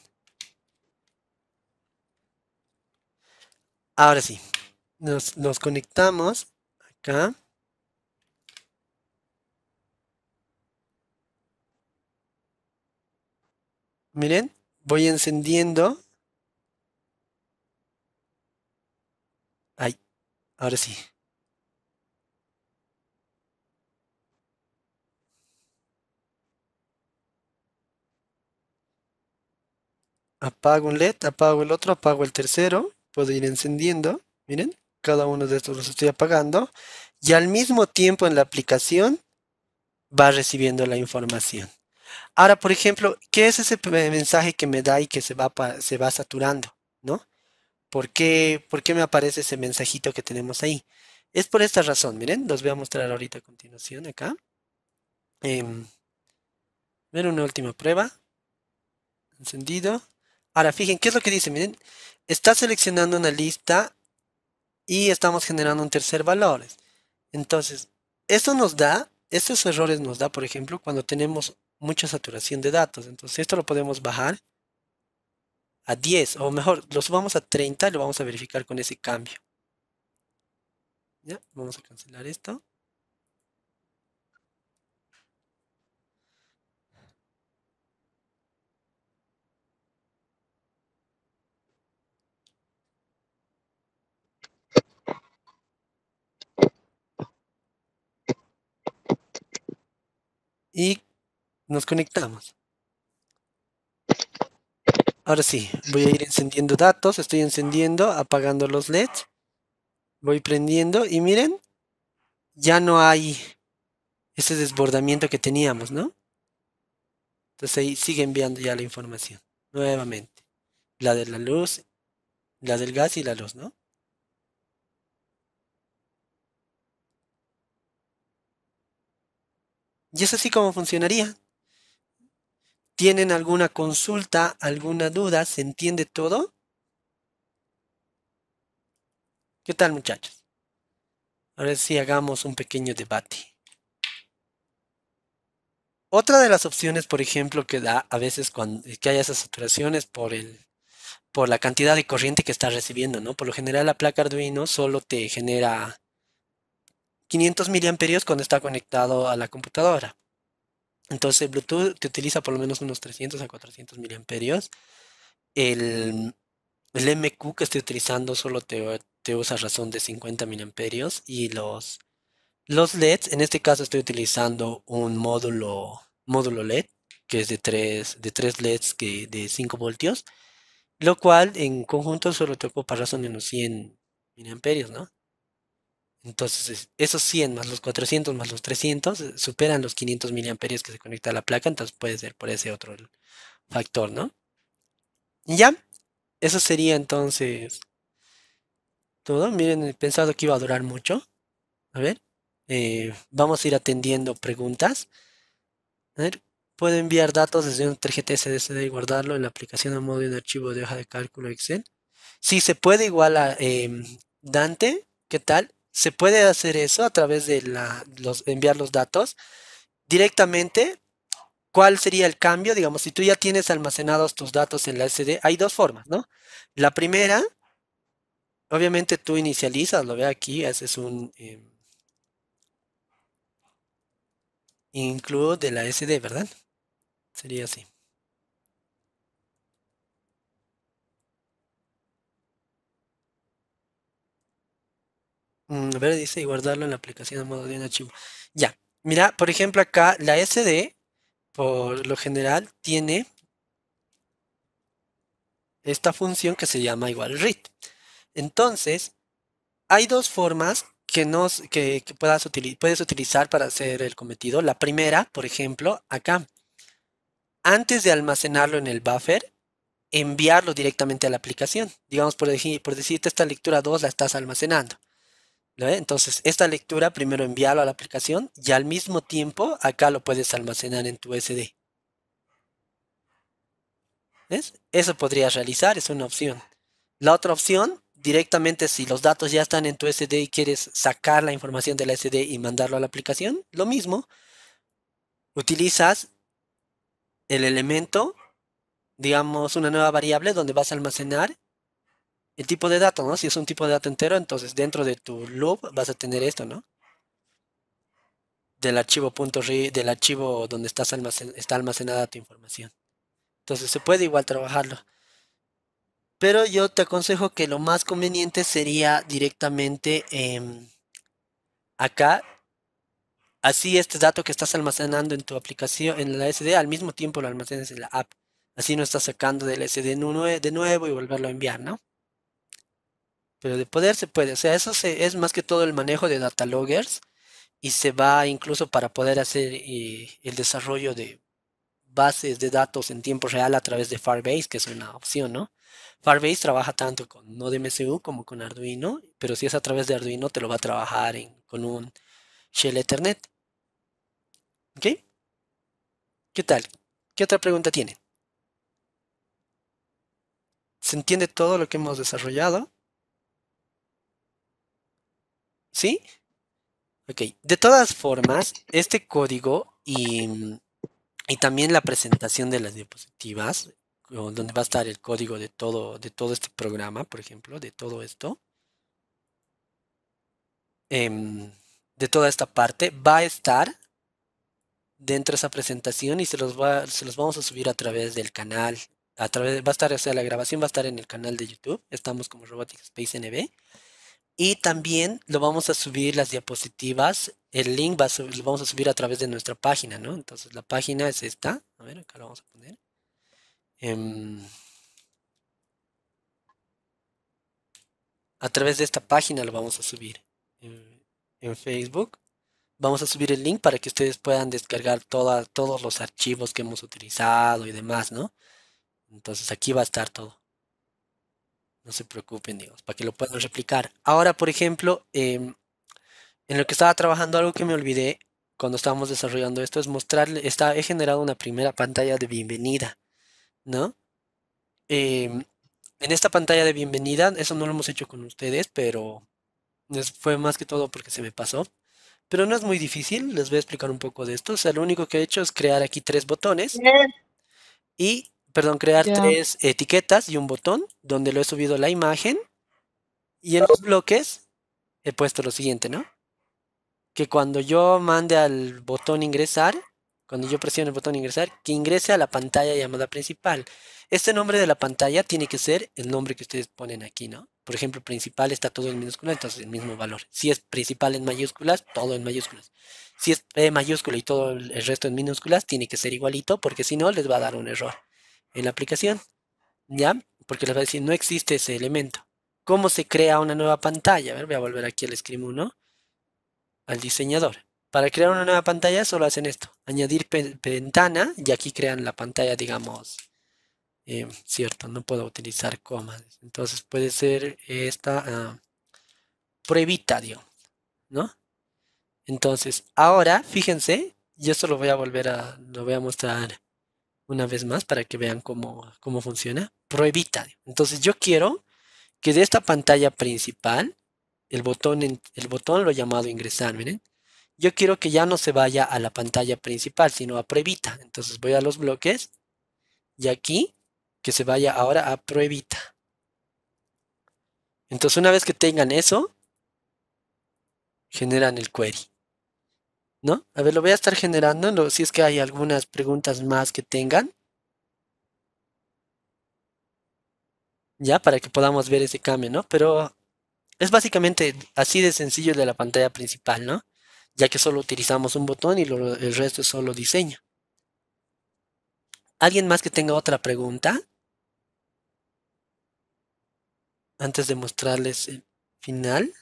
Ahora sí, nos, conectamos acá. Miren, voy encendiendo. Ay, ahora sí. Apago un LED, apago el otro, apago el tercero puedo ir encendiendo, miren, cada uno de estos los estoy apagando y al mismo tiempo en la aplicación va recibiendo la información. Ahora, por ejemplo, ¿qué es ese mensaje que me da y que se va, se va saturando? ¿no? ¿Por qué, ¿Por qué me aparece ese mensajito que tenemos ahí? Es por esta razón, miren, los voy a mostrar ahorita a continuación acá. Eh, em, ver una última prueba. Encendido. Ahora, fíjense ¿qué es lo que dice? Miren, está seleccionando una lista y estamos generando un tercer valor. Entonces, esto nos da, estos errores nos da, por ejemplo, cuando tenemos mucha saturación de datos. Entonces, esto lo podemos bajar a 10, o mejor, lo subamos a 30 y lo vamos a verificar con ese cambio. ¿Ya? Vamos a cancelar esto. y nos conectamos. Ahora sí, voy a ir encendiendo datos, estoy encendiendo, apagando los LEDs, voy prendiendo y miren, ya no hay ese desbordamiento que teníamos, ¿no? Entonces ahí sigue enviando ya la información, nuevamente, la de la luz, la del gas y la luz, ¿no? Y es así como funcionaría. ¿Tienen alguna consulta, alguna duda? ¿Se entiende todo? ¿Qué tal muchachos? Ahora si hagamos un pequeño debate. Otra de las opciones, por ejemplo, que da a veces cuando, que hay esas saturaciones por el por la cantidad de corriente que estás recibiendo, ¿no? Por lo general la placa Arduino solo te genera 500 miliamperios cuando está conectado a la computadora. Entonces Bluetooth te utiliza por lo menos unos 300 a 400 miliamperios. El, el MQ que estoy utilizando solo te, usa razón de 50 miliamperios y los, los LEDs, en este caso estoy utilizando un módulo, módulo LED que es de 3, de LEDs que, de 5 voltios, lo cual en conjunto solo te ocupa razón de unos 100 miliamperios, ¿no? Entonces, esos 100 más los 400 más los 300 eh, superan los 500 miliamperios que se conecta a la placa, entonces puede ser por ese otro factor, ¿no? Ya, eso sería entonces todo. Miren, he pensado que iba a durar mucho. A ver, eh, vamos a ir atendiendo preguntas. A ver, puede enviar datos desde un tarjeta SDSD y guardarlo en la aplicación a modo de un archivo de hoja de cálculo Excel. Si sí, se puede igual a em, Dante, ¿qué tal? se puede hacer eso a través de enviar los datos directamente. ¿Cuál sería el cambio? Digamos, si tú ya tienes almacenados tus datos en la SD, hay dos formas, ¿no? La primera, obviamente tú inicializas, lo ve aquí, haces un em, include de la SD, ¿verdad? Sería así. a mm, ver, dice y guardarlo en la aplicación a modo de un archivo. Ya. Mira, por ejemplo, acá la SD, por lo general, tiene esta función que se llama igual read. Entonces, hay dos formas que, nos, que, puedas puedes utilizar para hacer el cometido. La primera, por ejemplo, acá. Antes de almacenarlo en el buffer, enviarlo directamente a la aplicación. Digamos, por, por decirte, esta lectura 2 la estás almacenando. Entonces, esta lectura primero envíalo a la aplicación y al mismo tiempo acá lo puedes almacenar en tu SD. ¿Ves? Eso podrías realizar, es una opción. La otra opción, directamente si los datos ya están en tu SD y quieres sacar la información de la SD y mandarlo a la aplicación, lo mismo. Utilizas el elemento, digamos, una nueva variable donde vas a almacenar el tipo de dato, ¿no? Si es un tipo de dato entero, entonces dentro de tu loop vas a tener esto, ¿no? Del archivo del archivo donde estás está almacenada tu información. Entonces se puede igual trabajarlo. Pero yo te aconsejo que lo más conveniente sería directamente em, acá. Así este dato que estás almacenando en tu aplicación, en la SD, al mismo tiempo lo almacenes en la app. Así no estás sacando del SD de nuevo y volverlo a enviar, ¿no? Pero de poder se puede. O sea, eso es más que todo el manejo de data loggers y se va incluso para poder hacer eh, el desarrollo de bases de datos en tiempo real a través de Firebase, que es una opción, ¿no? Firebase trabaja tanto con NodeMCU como con Arduino, pero si es a través de Arduino te lo va a trabajar con un Shell Ethernet. ¿Ok? ¿Qué tal? ¿Qué otra pregunta tiene? ¿Se entiende todo lo que hemos desarrollado? ¿Sí? Ok, de todas formas, este código y, también la presentación de las diapositivas, donde va a estar el código de todo, de todo este programa, por ejemplo, de todo esto, em, de toda esta parte, va a estar dentro de esa presentación y se los, va, se los vamos a subir a través del canal. A través, va a estar, o la grabación va a estar en el canal de YouTube. Estamos como Robotics Space NB. Y también lo vamos a subir las diapositivas. El link lo vamos a subir a través de nuestra página, ¿no? Entonces la página es esta. A ver, acá lo vamos a poner. Em, a través de esta página lo vamos a subir eh, en, Facebook. Vamos a subir el link para que ustedes puedan descargar todos los archivos que hemos utilizado y demás, ¿no? Entonces aquí va a estar todo. No se preocupen, digamos, para que lo puedan replicar. Ahora, por ejemplo, em, en lo que estaba trabajando, algo que me olvidé cuando estábamos desarrollando esto es mostrarle, está, he generado una primera pantalla de bienvenida, ¿no? Em, en esta pantalla de bienvenida, eso no lo hemos hecho con ustedes, pero fue más que todo porque se me pasó. Pero no es muy difícil, les voy a explicar un poco de esto. O sea, lo único que he hecho es crear aquí tres botones. Y perdón, crear tres etiquetas y un botón donde lo he subido la imagen. Y en los bloques he puesto lo siguiente, ¿no? Que cuando yo mande al botón ingresar, cuando yo presione el botón ingresar, que ingrese a la pantalla llamada principal. Este nombre de la pantalla tiene que ser el nombre que ustedes ponen aquí, ¿no? Por ejemplo, principal está todo en minúsculas, entonces el mismo valor. Si es principal en mayúsculas, todo en mayúsculas. Si es mayúscula y todo el resto en minúsculas, tiene que ser igualito, porque si no, les va a dar un error en la aplicación. ¿Ya? Porque les va a decir, no existe ese elemento. ¿Cómo se crea una nueva pantalla? A ver, voy a volver aquí al Scream 1, al diseñador. Para crear una nueva pantalla solo hacen esto, añadir ventana y aquí crean la pantalla, digamos, eh, cierto, no puedo utilizar comas. Entonces puede ser esta ah, pruebita, ¿no? Entonces, ahora, fíjense, y esto lo voy a volver a, lo voy a mostrar una vez más para que vean cómo, funciona. Pruebita. Entonces yo quiero que de esta pantalla principal, el botón, el botón lo he llamado ingresar, miren. Yo quiero que ya no se vaya a la pantalla principal, sino a pruebita. Entonces voy a los bloques y aquí que se vaya ahora a pruebita. Entonces una vez que tengan eso, generan el query. ¿no? A ver, lo voy a estar generando, si es que hay algunas preguntas más que tengan. Ya, para que podamos ver ese cambio, ¿no? Pero es básicamente así de sencillo de la pantalla principal, ¿no? Ya que solo utilizamos un botón y el resto es solo diseño. ¿Alguien más que tenga otra pregunta? Antes de mostrarles el final.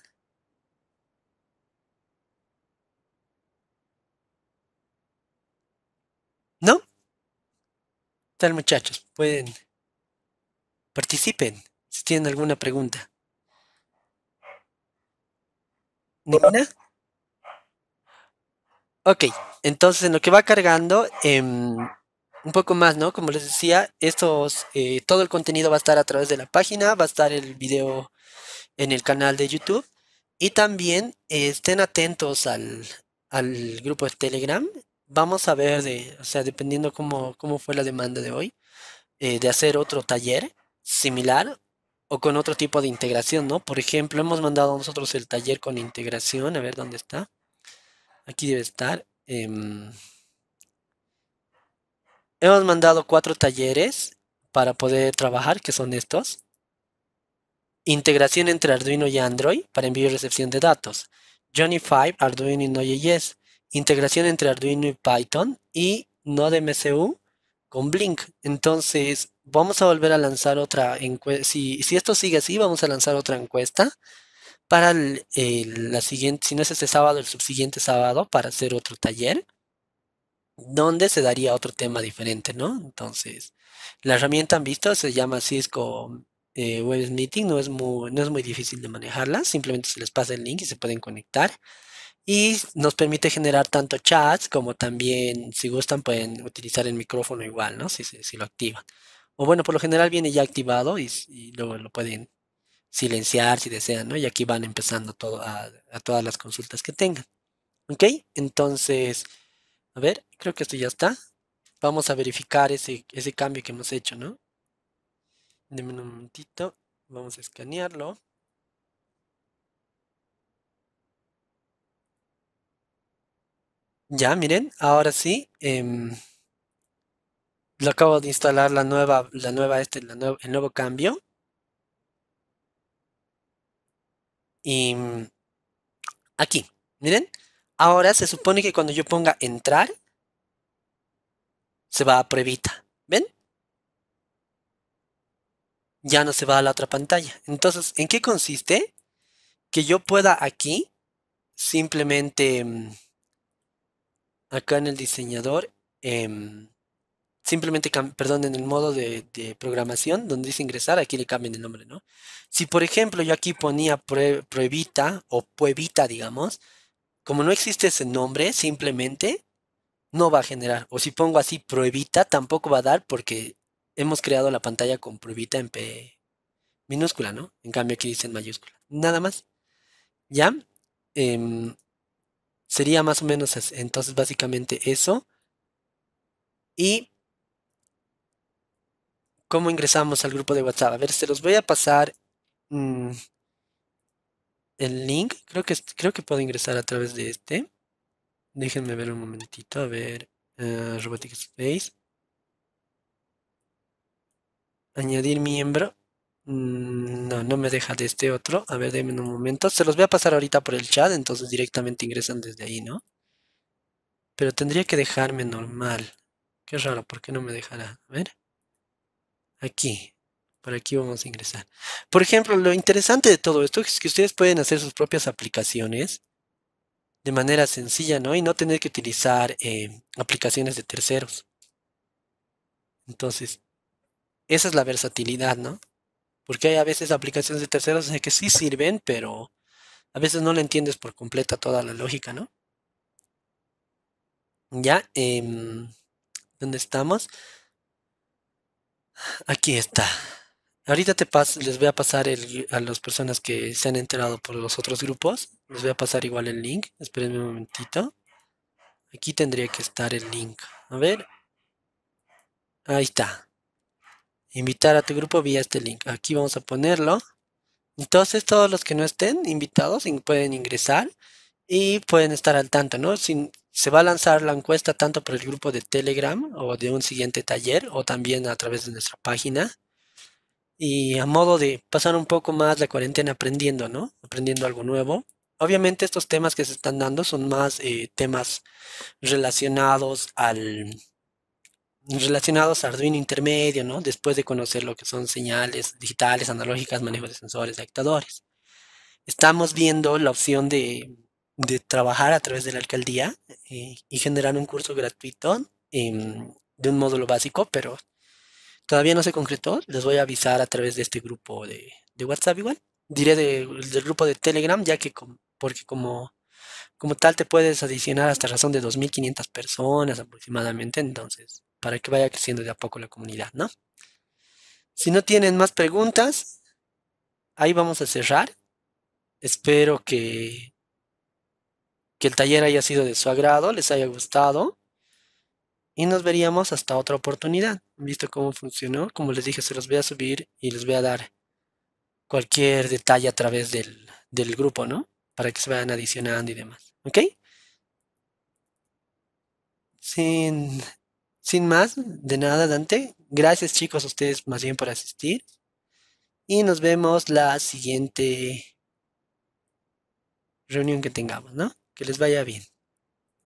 tal muchachos? Pueden participen si tienen alguna pregunta. ¿Ninguna? Ok, entonces en lo que va cargando, em, un poco más, ¿no? Como les decía, estos, eh, todo el contenido va a estar a través de la página, va a estar el video en el canal de YouTube y también eh, estén atentos al, al grupo de Telegram vamos a ver, o sea, dependiendo cómo, fue la demanda de hoy, eh, de hacer otro taller similar o con otro tipo de integración, ¿no? Por ejemplo, hemos mandado nosotros el taller con integración, a ver dónde está. Aquí debe estar. Em, hemos mandado cuatro talleres para poder trabajar, que son estos. Integración entre Arduino y Android para envío y recepción de datos. Johnny 5, Arduino y Node.js integración entre Arduino y Python y MCU con Blink. Entonces, vamos a volver a lanzar otra encuesta. Si, esto sigue así, vamos a lanzar otra encuesta para el, la siguiente, si no es este sábado, el subsiguiente sábado, para hacer otro taller, donde se daría otro tema diferente, ¿no? Entonces, la herramienta han visto, se llama Cisco eh, Web Meeting, no es, muy, no es muy difícil de manejarla, simplemente se les pasa el link y se pueden conectar y nos permite generar tanto chats como también, si gustan, pueden utilizar el micrófono igual, ¿no? Si, si, lo activan. O bueno, por lo general viene ya activado y, luego lo pueden silenciar si desean, ¿no? Y aquí van empezando todo a, todas las consultas que tengan. ¿Ok? Entonces, a ver, creo que esto ya está. Vamos a verificar ese, ese cambio que hemos hecho, ¿no? un momentito. Vamos a escanearlo. Ya, miren, ahora sí. Em, lo acabo de instalar la nueva, la nueva este, el nuevo cambio. Y mm, aquí, miren. Ahora se supone que cuando yo ponga entrar, se va a pruebita. ¿Ven? Ya no se va a la otra pantalla. Entonces, ¿en qué consiste? Que yo pueda aquí simplemente mm, acá en el diseñador, em, simplemente, perdón, en el modo de, programación, donde dice ingresar, aquí le cambian el nombre, ¿no? Si por ejemplo yo aquí ponía Proevita o puevita, digamos, como no existe ese nombre, simplemente no va a generar. O si pongo así Proevita, tampoco va a dar porque hemos creado la pantalla con pruebita en P minúscula, ¿no? En cambio aquí dice en mayúscula. Nada más. ¿Ya? Em, Sería más o menos entonces básicamente eso. Y cómo ingresamos al grupo de WhatsApp. A ver, se los voy a pasar mm, el link. Creo que, creo que puedo ingresar a través de este. Déjenme ver un momentito. A ver, eh, Robotic Space. Añadir miembro. Mm, no, no me deja de este otro. A ver, denme un momento. Se los voy a pasar ahorita por el chat, entonces directamente ingresan desde ahí, ¿no? Pero tendría que dejarme normal. Qué raro, ¿por qué no me dejará? A ver. Aquí. Por aquí vamos a ingresar. Por ejemplo, lo interesante de todo esto es que ustedes pueden hacer sus propias aplicaciones de manera sencilla, ¿no? Y no tener que utilizar eh, aplicaciones de terceros. Entonces, esa es la versatilidad, ¿no? porque hay a veces aplicaciones de terceros que sí sirven, pero a veces no le entiendes por completa toda la lógica, ¿no? Ya, em, ¿dónde estamos? Aquí está. Ahorita les voy a pasar a las personas que se han enterado por los otros grupos. Les voy a pasar igual el link. Espérenme un momentito. Aquí tendría que estar el link. A ver. Ahí está. Invitar a tu grupo vía este link. Aquí vamos a ponerlo. Entonces todos los que no estén invitados pueden ingresar y pueden estar al tanto, ¿no? Si se va a lanzar la encuesta tanto por el grupo de Telegram o de un siguiente taller o también a través de nuestra página. Y a modo de pasar un poco más la cuarentena aprendiendo, ¿no? Aprendiendo algo nuevo. Obviamente estos temas que se están dando son más eh, temas relacionados al, relacionados a Arduino intermedio, ¿no? Después de conocer lo que son señales digitales, analógicas, manejo de sensores, de Estamos viendo la opción de, trabajar a través de la alcaldía eh, y generar un curso gratuito em, de un módulo básico, pero todavía no se concretó. Les voy a avisar a través de este grupo de, WhatsApp igual. Diré del grupo de Telegram, ya que porque como, como tal te puedes adicionar hasta razón de 2.500 personas aproximadamente, entonces para que vaya creciendo de a poco la comunidad, ¿no? Si no tienen más preguntas, ahí vamos a cerrar. Espero que, que el taller haya sido de su agrado, les haya gustado. Y nos veríamos hasta otra oportunidad. visto cómo funcionó? Como les dije, se los voy a subir y les voy a dar cualquier detalle a través del, del grupo, ¿no? Para que se vayan adicionando y demás. ¿Ok? Sin sin más, de nada, Dante. Gracias, chicos, a ustedes más bien por asistir. Y nos vemos la siguiente reunión que tengamos, ¿no? Que les vaya bien.